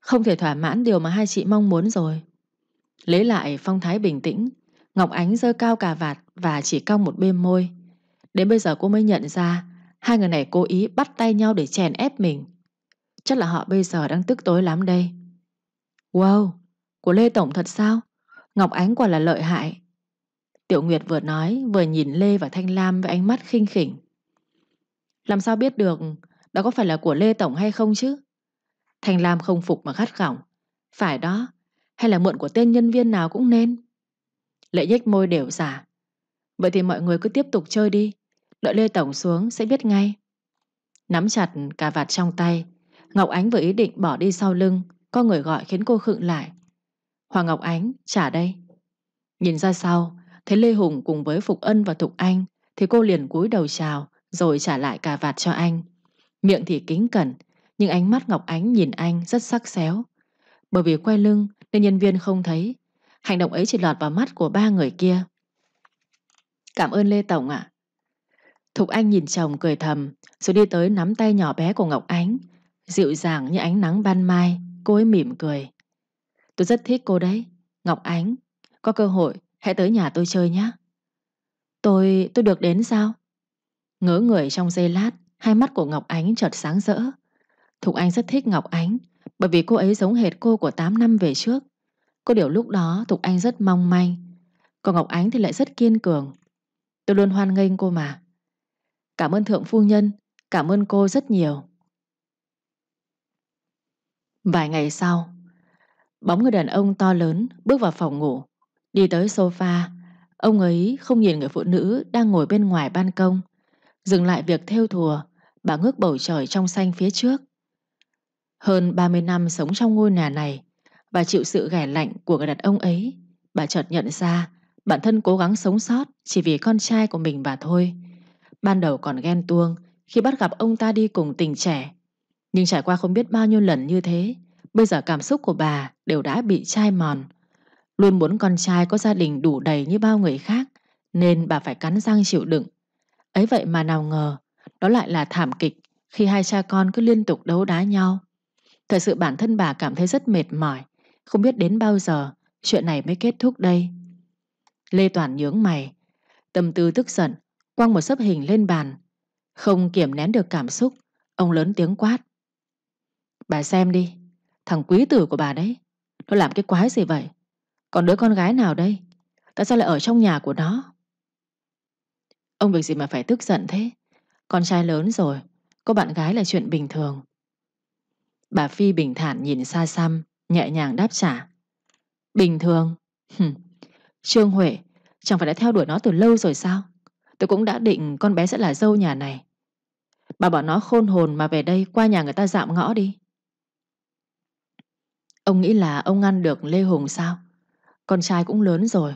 Không thể thỏa mãn điều mà hai chị mong muốn rồi. Lấy lại phong thái bình tĩnh, Ngọc Ánh giơ cao cà vạt và chỉ cong một bên môi. Đến bây giờ cô mới nhận ra, hai người này cố ý bắt tay nhau để chèn ép mình. Chắc là họ bây giờ đang tức tối lắm đây Wow Của Lê Tổng thật sao Ngọc Ánh quả là lợi hại Tiểu Nguyệt vừa nói vừa nhìn Lê và Thanh Lam Với ánh mắt khinh khỉnh Làm sao biết được Đó có phải là của Lê Tổng hay không chứ Thanh Lam không phục mà gắt gỏng Phải đó Hay là mượn của tên nhân viên nào cũng nên Lệ nhếch môi đều giả Vậy thì mọi người cứ tiếp tục chơi đi Đợi Lê Tổng xuống sẽ biết ngay Nắm chặt cà vạt trong tay Ngọc Ánh vừa ý định bỏ đi sau lưng Có người gọi khiến cô khựng lại Hoàng Ngọc Ánh trả đây Nhìn ra sau Thấy Lê Hùng cùng với Phục Ân và Thục Anh Thì cô liền cúi đầu chào Rồi trả lại cà vạt cho anh Miệng thì kính cẩn Nhưng ánh mắt Ngọc Ánh nhìn anh rất sắc xéo Bởi vì quay lưng nên nhân viên không thấy Hành động ấy chỉ lọt vào mắt của ba người kia Cảm ơn Lê Tổng ạ Thục Anh nhìn chồng cười thầm Rồi đi tới nắm tay nhỏ bé của Ngọc Ánh Dịu dàng như ánh nắng ban mai Cô ấy mỉm cười Tôi rất thích cô đấy Ngọc Ánh Có cơ hội hãy tới nhà tôi chơi nhé Tôi... tôi được đến sao? Ngỡ người trong giây lát Hai mắt của Ngọc Ánh chợt sáng rỡ Thục Anh rất thích Ngọc Ánh Bởi vì cô ấy giống hệt cô của 8 năm về trước Có điều lúc đó Thục Anh rất mong manh Còn Ngọc Ánh thì lại rất kiên cường Tôi luôn hoan nghênh cô mà Cảm ơn Thượng Phu Nhân Cảm ơn cô rất nhiều Vài ngày sau, bóng người đàn ông to lớn bước vào phòng ngủ, đi tới sofa. Ông ấy không nhìn người phụ nữ đang ngồi bên ngoài ban công. Dừng lại việc theo thùa, bà ngước bầu trời trong xanh phía trước. Hơn 30 năm sống trong ngôi nhà này và chịu sự ghẻ lạnh của người đàn ông ấy, bà chợt nhận ra bản thân cố gắng sống sót chỉ vì con trai của mình bà thôi. Ban đầu còn ghen tuông khi bắt gặp ông ta đi cùng tình trẻ nhưng trải qua không biết bao nhiêu lần như thế Bây giờ cảm xúc của bà đều đã bị chai mòn Luôn muốn con trai có gia đình đủ đầy như bao người khác Nên bà phải cắn răng chịu đựng Ấy vậy mà nào ngờ Đó lại là thảm kịch Khi hai cha con cứ liên tục đấu đá nhau Thật sự bản thân bà cảm thấy rất mệt mỏi Không biết đến bao giờ Chuyện này mới kết thúc đây Lê Toàn nhướng mày Tâm tư tức giận Quăng một sấp hình lên bàn Không kiểm nén được cảm xúc Ông lớn tiếng quát Bà xem đi, thằng quý tử của bà đấy, nó làm cái quái gì vậy? Còn đứa con gái nào đây? Tại sao lại ở trong nhà của nó? Ông việc gì mà phải tức giận thế? Con trai lớn rồi, có bạn gái là chuyện bình thường. Bà Phi bình thản nhìn xa xăm, nhẹ nhàng đáp trả. Bình thường? Trương Huệ, chẳng phải đã theo đuổi nó từ lâu rồi sao? Tôi cũng đã định con bé sẽ là dâu nhà này. Bà bảo nó khôn hồn mà về đây qua nhà người ta dạm ngõ đi. Ông nghĩ là ông ngăn được Lê Hùng sao? Con trai cũng lớn rồi.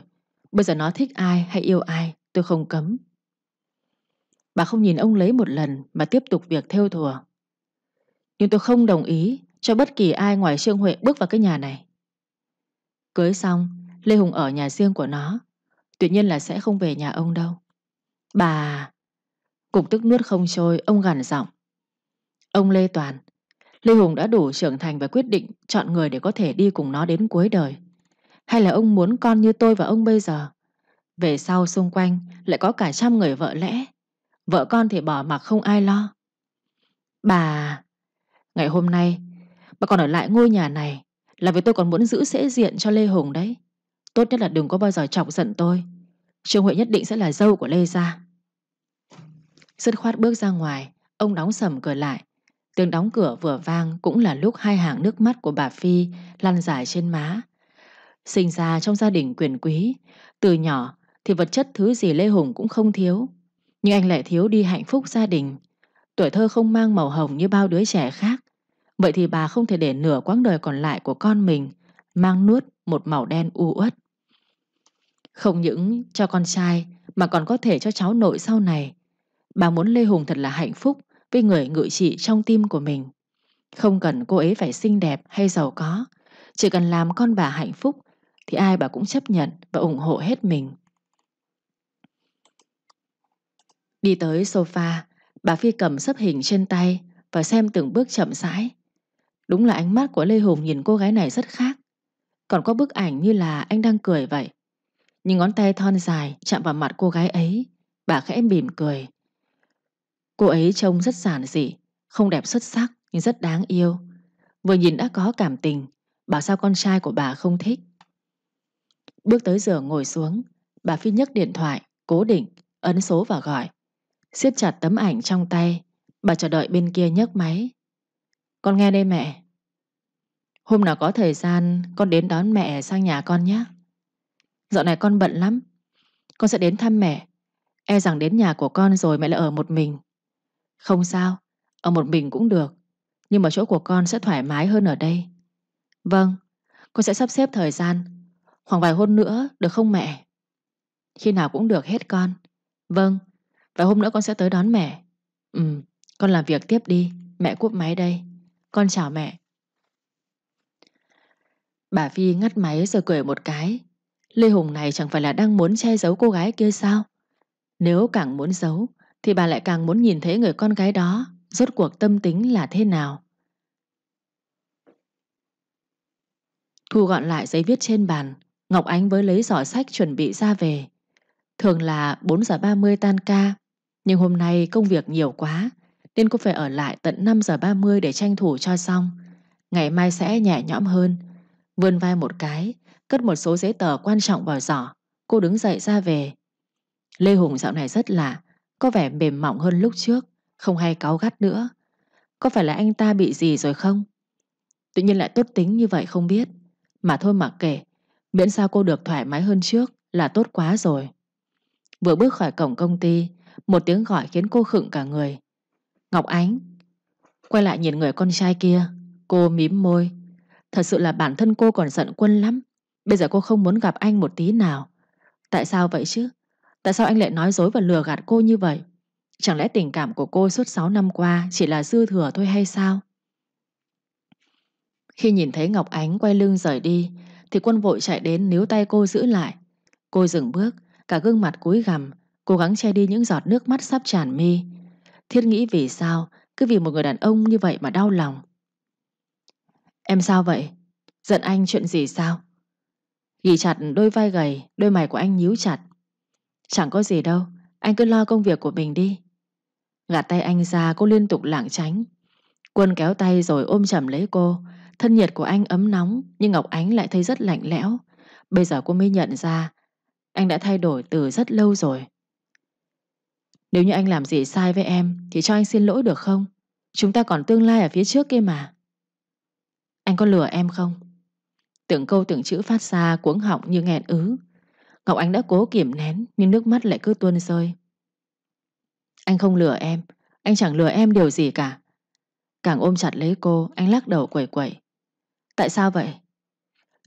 Bây giờ nó thích ai hay yêu ai, tôi không cấm. Bà không nhìn ông lấy một lần mà tiếp tục việc theo thùa. Nhưng tôi không đồng ý cho bất kỳ ai ngoài Trương Huệ bước vào cái nhà này. Cưới xong, Lê Hùng ở nhà riêng của nó. tuyệt nhiên là sẽ không về nhà ông đâu. Bà... Cục tức nuốt không trôi, ông gằn giọng. Ông Lê Toàn, Lê Hùng đã đủ trưởng thành và quyết định chọn người để có thể đi cùng nó đến cuối đời. Hay là ông muốn con như tôi và ông bây giờ? Về sau xung quanh lại có cả trăm người vợ lẽ. Vợ con thì bỏ mặc không ai lo. Bà... Ngày hôm nay, bà còn ở lại ngôi nhà này là vì tôi còn muốn giữ sĩ diện cho Lê Hùng đấy. Tốt nhất là đừng có bao giờ chọc giận tôi. Trương Huệ nhất định sẽ là dâu của Lê Gia. Dứt khoát bước ra ngoài, ông đóng sầm cửa lại Tiếng đóng cửa vừa vang cũng là lúc hai hàng nước mắt của bà Phi lăn dài trên má. Sinh ra trong gia đình quyền quý, từ nhỏ thì vật chất thứ gì Lê Hùng cũng không thiếu. Nhưng anh lại thiếu đi hạnh phúc gia đình. Tuổi thơ không mang màu hồng như bao đứa trẻ khác. Vậy thì bà không thể để nửa quãng đời còn lại của con mình mang nuốt một màu đen u uất. Không những cho con trai mà còn có thể cho cháu nội sau này. Bà muốn Lê Hùng thật là hạnh phúc với người ngự trị trong tim của mình. Không cần cô ấy phải xinh đẹp hay giàu có, chỉ cần làm con bà hạnh phúc thì ai bà cũng chấp nhận và ủng hộ hết mình. Đi tới sofa, bà Phi cầm sấp hình trên tay và xem từng bước chậm rãi. Đúng là ánh mắt của Lê Hùng nhìn cô gái này rất khác. Còn có bức ảnh như là anh đang cười vậy. nhưng ngón tay thon dài chạm vào mặt cô gái ấy, bà khẽ mỉm cười Cô ấy trông rất giản dị, không đẹp xuất sắc nhưng rất đáng yêu. Vừa nhìn đã có cảm tình, bảo sao con trai của bà không thích. Bước tới giường ngồi xuống, bà Phi nhấc điện thoại, cố định, ấn số và gọi. siết chặt tấm ảnh trong tay, bà chờ đợi bên kia nhấc máy. Con nghe đây mẹ. Hôm nào có thời gian con đến đón mẹ sang nhà con nhé. Dạo này con bận lắm. Con sẽ đến thăm mẹ. E rằng đến nhà của con rồi mẹ lại ở một mình. Không sao, ở một mình cũng được. Nhưng mà chỗ của con sẽ thoải mái hơn ở đây. Vâng, con sẽ sắp xếp thời gian. Khoảng vài hôm nữa, được không mẹ? Khi nào cũng được hết con. Vâng, vài hôm nữa con sẽ tới đón mẹ. Ừ, con làm việc tiếp đi. Mẹ cúp máy đây. Con chào mẹ. Bà Phi ngắt máy rồi cười một cái. Lê Hùng này chẳng phải là đang muốn che giấu cô gái kia sao? Nếu càng muốn giấu, thì bà lại càng muốn nhìn thấy người con gái đó rốt cuộc tâm tính là thế nào. Thu gọn lại giấy viết trên bàn, Ngọc Ánh với lấy giỏ sách chuẩn bị ra về. Thường là 4 giờ 30 tan ca, nhưng hôm nay công việc nhiều quá, nên cô phải ở lại tận 5 giờ 30 để tranh thủ cho xong. Ngày mai sẽ nhẹ nhõm hơn. Vươn vai một cái, cất một số giấy tờ quan trọng vào giỏ, cô đứng dậy ra về. Lê Hùng dạo này rất lạ, có vẻ mềm mỏng hơn lúc trước Không hay cáu gắt nữa Có phải là anh ta bị gì rồi không Tự nhiên lại tốt tính như vậy không biết Mà thôi mặc kể Miễn sao cô được thoải mái hơn trước Là tốt quá rồi Vừa bước khỏi cổng công ty Một tiếng gọi khiến cô khựng cả người Ngọc Ánh Quay lại nhìn người con trai kia Cô mím môi Thật sự là bản thân cô còn giận quân lắm Bây giờ cô không muốn gặp anh một tí nào Tại sao vậy chứ Tại sao anh lại nói dối và lừa gạt cô như vậy? Chẳng lẽ tình cảm của cô suốt 6 năm qua chỉ là dư thừa thôi hay sao? Khi nhìn thấy Ngọc Ánh quay lưng rời đi thì quân vội chạy đến níu tay cô giữ lại. Cô dừng bước, cả gương mặt cúi gằm, cố gắng che đi những giọt nước mắt sắp tràn mi. Thiết nghĩ vì sao, cứ vì một người đàn ông như vậy mà đau lòng. Em sao vậy? Giận anh chuyện gì sao? Ghi chặt đôi vai gầy, đôi mày của anh nhíu chặt. Chẳng có gì đâu Anh cứ lo công việc của mình đi Gạt tay anh ra cô liên tục lảng tránh Quân kéo tay rồi ôm chầm lấy cô Thân nhiệt của anh ấm nóng Nhưng Ngọc Ánh lại thấy rất lạnh lẽo Bây giờ cô mới nhận ra Anh đã thay đổi từ rất lâu rồi Nếu như anh làm gì sai với em Thì cho anh xin lỗi được không Chúng ta còn tương lai ở phía trước kia mà Anh có lừa em không Tưởng câu tưởng chữ phát ra cuống họng như nghẹn ứ Ngọc Ánh đã cố kiểm nén nhưng nước mắt lại cứ tuôn rơi. Anh không lừa em, anh chẳng lừa em điều gì cả. Càng ôm chặt lấy cô, anh lắc đầu quẩy quẩy. Tại sao vậy?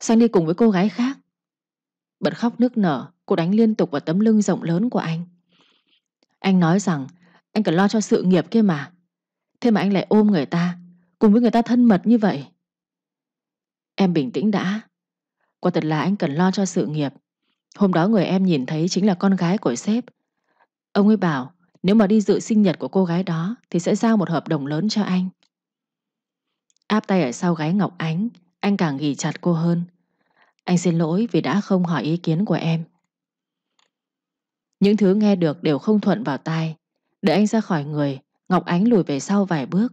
Sao anh đi cùng với cô gái khác? Bật khóc nước nở, cô đánh liên tục vào tấm lưng rộng lớn của anh. Anh nói rằng anh cần lo cho sự nghiệp kia mà. Thế mà anh lại ôm người ta, cùng với người ta thân mật như vậy. Em bình tĩnh đã. Quả thật là anh cần lo cho sự nghiệp Hôm đó người em nhìn thấy chính là con gái của sếp. Ông ấy bảo nếu mà đi dự sinh nhật của cô gái đó thì sẽ giao một hợp đồng lớn cho anh. Áp tay ở sau gái Ngọc Ánh, anh càng ghì chặt cô hơn. Anh xin lỗi vì đã không hỏi ý kiến của em. Những thứ nghe được đều không thuận vào tai. Để anh ra khỏi người, Ngọc Ánh lùi về sau vài bước.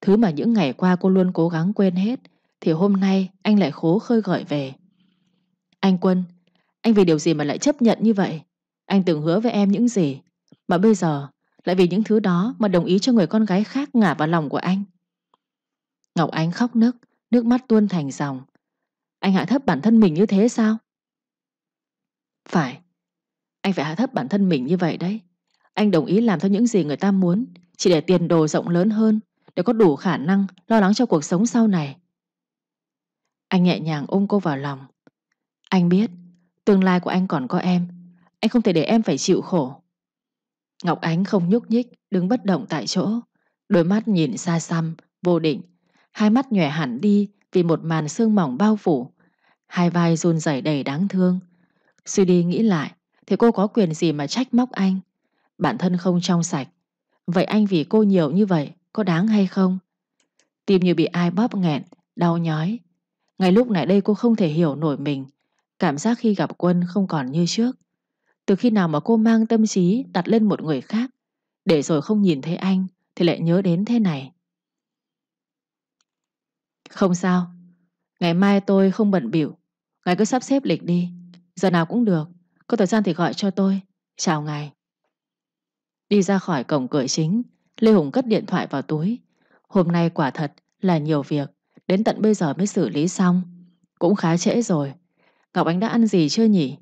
Thứ mà những ngày qua cô luôn cố gắng quên hết, thì hôm nay anh lại khố khơi gợi về. Anh Quân, anh vì điều gì mà lại chấp nhận như vậy Anh từng hứa với em những gì Mà bây giờ lại vì những thứ đó Mà đồng ý cho người con gái khác ngả vào lòng của anh Ngọc Ánh khóc nức Nước mắt tuôn thành dòng Anh hạ thấp bản thân mình như thế sao Phải Anh phải hạ thấp bản thân mình như vậy đấy Anh đồng ý làm theo những gì người ta muốn Chỉ để tiền đồ rộng lớn hơn Để có đủ khả năng lo lắng cho cuộc sống sau này Anh nhẹ nhàng ôm cô vào lòng Anh biết Tương lai của anh còn có em Anh không thể để em phải chịu khổ Ngọc Ánh không nhúc nhích Đứng bất động tại chỗ Đôi mắt nhìn xa xăm, vô định Hai mắt nhòe hẳn đi Vì một màn sương mỏng bao phủ Hai vai run rẩy đầy đáng thương Suy đi nghĩ lại Thì cô có quyền gì mà trách móc anh Bản thân không trong sạch Vậy anh vì cô nhiều như vậy Có đáng hay không Tim như bị ai bóp nghẹn, đau nhói Ngay lúc này đây cô không thể hiểu nổi mình Cảm giác khi gặp quân không còn như trước. Từ khi nào mà cô mang tâm trí đặt lên một người khác, để rồi không nhìn thấy anh thì lại nhớ đến thế này. Không sao, ngày mai tôi không bận biểu. Ngài cứ sắp xếp lịch đi, giờ nào cũng được. Có thời gian thì gọi cho tôi. Chào ngài. Đi ra khỏi cổng cửa chính, Lê Hùng cất điện thoại vào túi. Hôm nay quả thật là nhiều việc, đến tận bây giờ mới xử lý xong. Cũng khá trễ rồi, Ngọc Ánh đã ăn gì chưa nhỉ?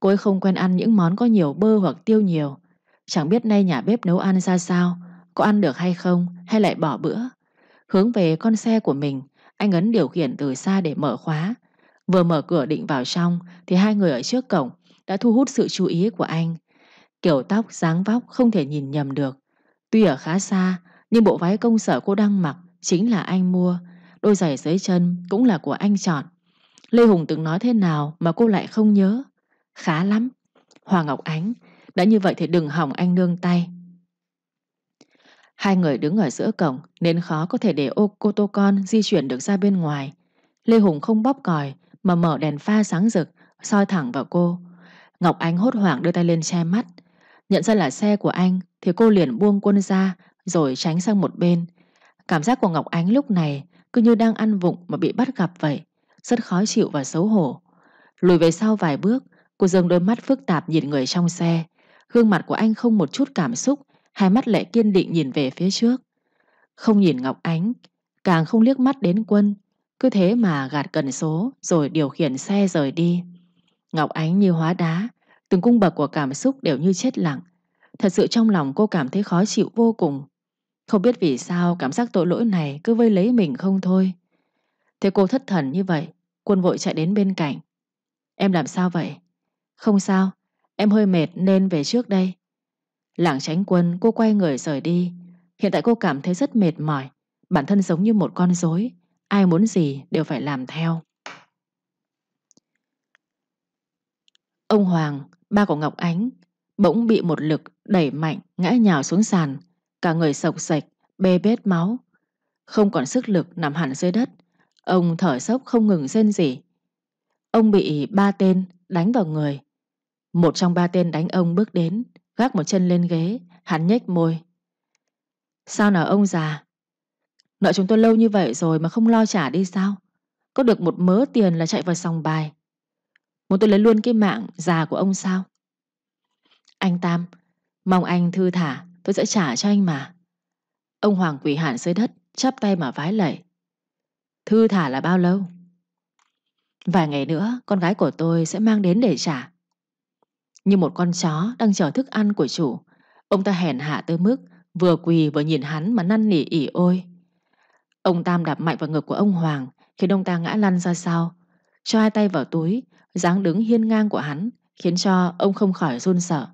Cô ấy không quen ăn những món có nhiều bơ hoặc tiêu nhiều. Chẳng biết nay nhà bếp nấu ăn ra sao, có ăn được hay không, hay lại bỏ bữa. Hướng về con xe của mình, anh Ấn điều khiển từ xa để mở khóa. Vừa mở cửa định vào trong, thì hai người ở trước cổng đã thu hút sự chú ý của anh. Kiểu tóc, dáng vóc không thể nhìn nhầm được. Tuy ở khá xa, nhưng bộ váy công sở cô đang mặc chính là anh mua. Đôi giày dưới chân cũng là của anh chọn. Lê Hùng từng nói thế nào mà cô lại không nhớ. Khá lắm. Hoàng Ngọc Ánh, đã như vậy thì đừng hỏng anh nương tay. Hai người đứng ở giữa cổng nên khó có thể để ô cô tô con di chuyển được ra bên ngoài. Lê Hùng không bóp còi mà mở đèn pha sáng rực, soi thẳng vào cô. Ngọc Ánh hốt hoảng đưa tay lên che mắt. Nhận ra là xe của anh thì cô liền buông quân ra rồi tránh sang một bên. Cảm giác của Ngọc Ánh lúc này cứ như đang ăn vụng mà bị bắt gặp vậy rất khó chịu và xấu hổ. Lùi về sau vài bước, cô dâng đôi mắt phức tạp nhìn người trong xe. Gương mặt của anh không một chút cảm xúc, hai mắt lại kiên định nhìn về phía trước. Không nhìn Ngọc Ánh, càng không liếc mắt đến quân, cứ thế mà gạt cần số rồi điều khiển xe rời đi. Ngọc Ánh như hóa đá, từng cung bậc của cảm xúc đều như chết lặng. Thật sự trong lòng cô cảm thấy khó chịu vô cùng. Không biết vì sao cảm giác tội lỗi này cứ vây lấy mình không thôi. Thế cô thất thần như vậy, Quân vội chạy đến bên cạnh. Em làm sao vậy? Không sao, em hơi mệt nên về trước đây. Lảng tránh quân, cô quay người rời đi. Hiện tại cô cảm thấy rất mệt mỏi. Bản thân giống như một con rối, ai muốn gì đều phải làm theo. Ông Hoàng, ba của Ngọc Ánh, bỗng bị một lực đẩy mạnh ngã nhào xuống sàn, cả người sộc sạch, bê bết máu. Không còn sức lực nằm hẳn dưới đất, Ông thở sốc không ngừng rên rỉ. Ông bị ba tên đánh vào người. Một trong ba tên đánh ông bước đến, gác một chân lên ghế, hắn nhếch môi. Sao nào ông già? Nợ chúng tôi lâu như vậy rồi mà không lo trả đi sao? Có được một mớ tiền là chạy vào sòng bài. Muốn tôi lấy luôn cái mạng già của ông sao? Anh Tam, mong anh thư thả, tôi sẽ trả cho anh mà. Ông Hoàng quỳ hẳn dưới đất, chắp tay mà vái lạy. Thư thả là bao lâu? Vài ngày nữa con gái của tôi sẽ mang đến để trả. Như một con chó đang chờ thức ăn của chủ, ông ta hèn hạ tới mức vừa quỳ vừa nhìn hắn mà năn nỉ ỉ ôi. Ông Tam đạp mạnh vào ngực của ông Hoàng khiến ông ta ngã lăn ra sau, cho hai tay vào túi, dáng đứng hiên ngang của hắn khiến cho ông không khỏi run sợ.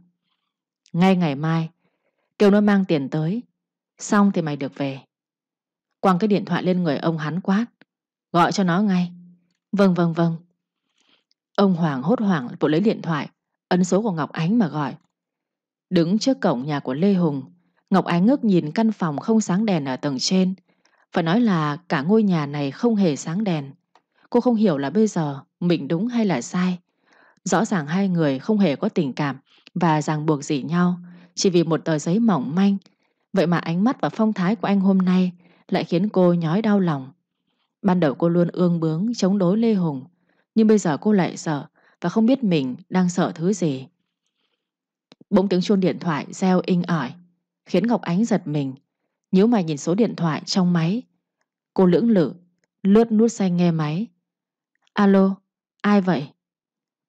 Ngay ngày mai, kêu nó mang tiền tới, xong thì mày được về. Quăng cái điện thoại lên người ông hắn quát. Gọi cho nó ngay Vâng vâng vâng Ông Hoàng hốt hoảng vội lấy điện thoại Ấn số của Ngọc Ánh mà gọi Đứng trước cổng nhà của Lê Hùng Ngọc Ánh ngước nhìn căn phòng không sáng đèn ở tầng trên Phải nói là cả ngôi nhà này không hề sáng đèn Cô không hiểu là bây giờ mình đúng hay là sai Rõ ràng hai người không hề có tình cảm Và ràng buộc gì nhau Chỉ vì một tờ giấy mỏng manh Vậy mà ánh mắt và phong thái của anh hôm nay Lại khiến cô nhói đau lòng Ban đầu cô luôn ương bướng chống đối Lê Hùng, nhưng bây giờ cô lại sợ và không biết mình đang sợ thứ gì. Bỗng tiếng chuông điện thoại reo inh ỏi, khiến Ngọc Ánh giật mình, nhíu mày nhìn số điện thoại trong máy. Cô lưỡng lự, lướt nút xanh nghe máy. Alo, ai vậy?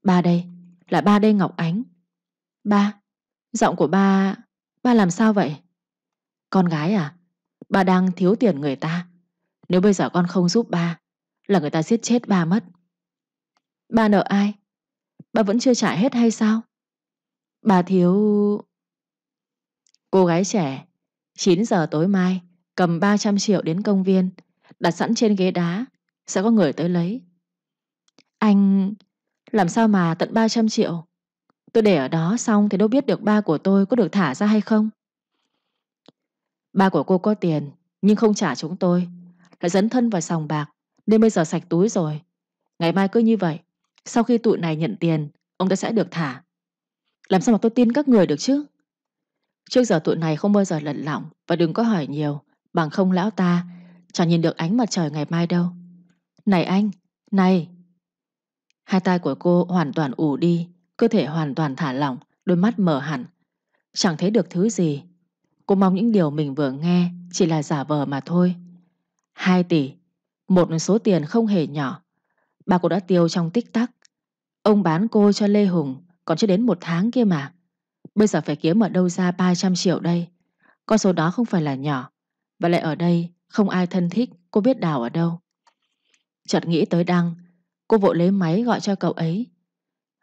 Ba đây, là ba đây Ngọc Ánh. Ba, giọng của ba, ba làm sao vậy? Con gái à? Ba đang thiếu tiền người ta, nếu bây giờ con không giúp ba Là người ta giết chết ba mất Ba nợ ai? Ba vẫn chưa trả hết hay sao? Ba thiếu... Cô gái trẻ 9 giờ tối mai Cầm 300 triệu đến công viên Đặt sẵn trên ghế đá Sẽ có người tới lấy Anh... Làm sao mà tận 300 triệu? Tôi để ở đó xong thì đâu biết được ba của tôi có được thả ra hay không? Ba của cô có tiền nhưng không trả chúng tôi lại dấn thân vào sòng bạc nên bây giờ sạch túi rồi. Ngày mai cứ như vậy, sau khi tụi này nhận tiền, ông ta sẽ được thả. Làm sao mà tôi tin các người được chứ? Trước giờ tụi này không bao giờ lận lỏng và đừng có hỏi nhiều, bằng không lão ta chẳng nhìn được ánh mặt trời ngày mai đâu. Này anh, này! Hai tay của cô hoàn toàn ủ đi, cơ thể hoàn toàn thả lỏng, đôi mắt mở hẳn. Chẳng thấy được thứ gì. Cô mong những điều mình vừa nghe chỉ là giả vờ mà thôi. 2 tỷ, một số tiền không hề nhỏ. Bà cô đã tiêu trong tích tắc. Ông bán cô cho Lê Hùng còn chưa đến một tháng kia mà. Bây giờ phải kiếm ở đâu ra 300 triệu đây. Con số đó không phải là nhỏ. Và lại ở đây không ai thân thích cô biết đào ở đâu. Chợt nghĩ tới Đăng, cô vội lấy máy gọi cho cậu ấy.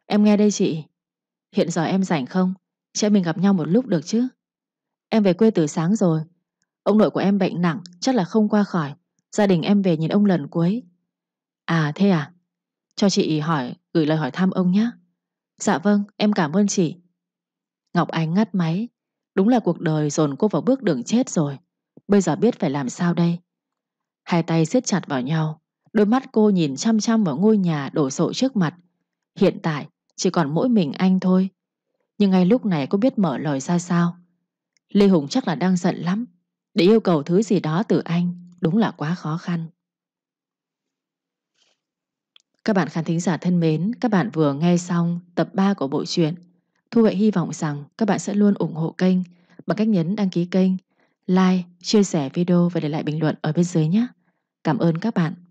Em nghe đây chị. Hiện giờ em rảnh không? sẽ mình gặp nhau một lúc được chứ? Em về quê từ sáng rồi. Ông nội của em bệnh nặng chắc là không qua khỏi. Gia đình em về nhìn ông lần cuối À thế à Cho chị hỏi gửi lời hỏi thăm ông nhé Dạ vâng em cảm ơn chị Ngọc Ánh ngắt máy Đúng là cuộc đời dồn cô vào bước đường chết rồi Bây giờ biết phải làm sao đây Hai tay siết chặt vào nhau Đôi mắt cô nhìn chăm chăm vào ngôi nhà đổ sộ trước mặt Hiện tại chỉ còn mỗi mình anh thôi Nhưng ngay lúc này cô biết mở lời ra sao Lê Hùng chắc là đang giận lắm Để yêu cầu thứ gì đó từ anh đúng là quá khó khăn. Các bạn khán thính giả thân mến, các bạn vừa nghe xong tập 3 của bộ truyện. Thu Huệ hy vọng rằng các bạn sẽ luôn ủng hộ kênh bằng cách nhấn đăng ký kênh, like, chia sẻ video và để lại bình luận ở bên dưới nhé. Cảm ơn các bạn.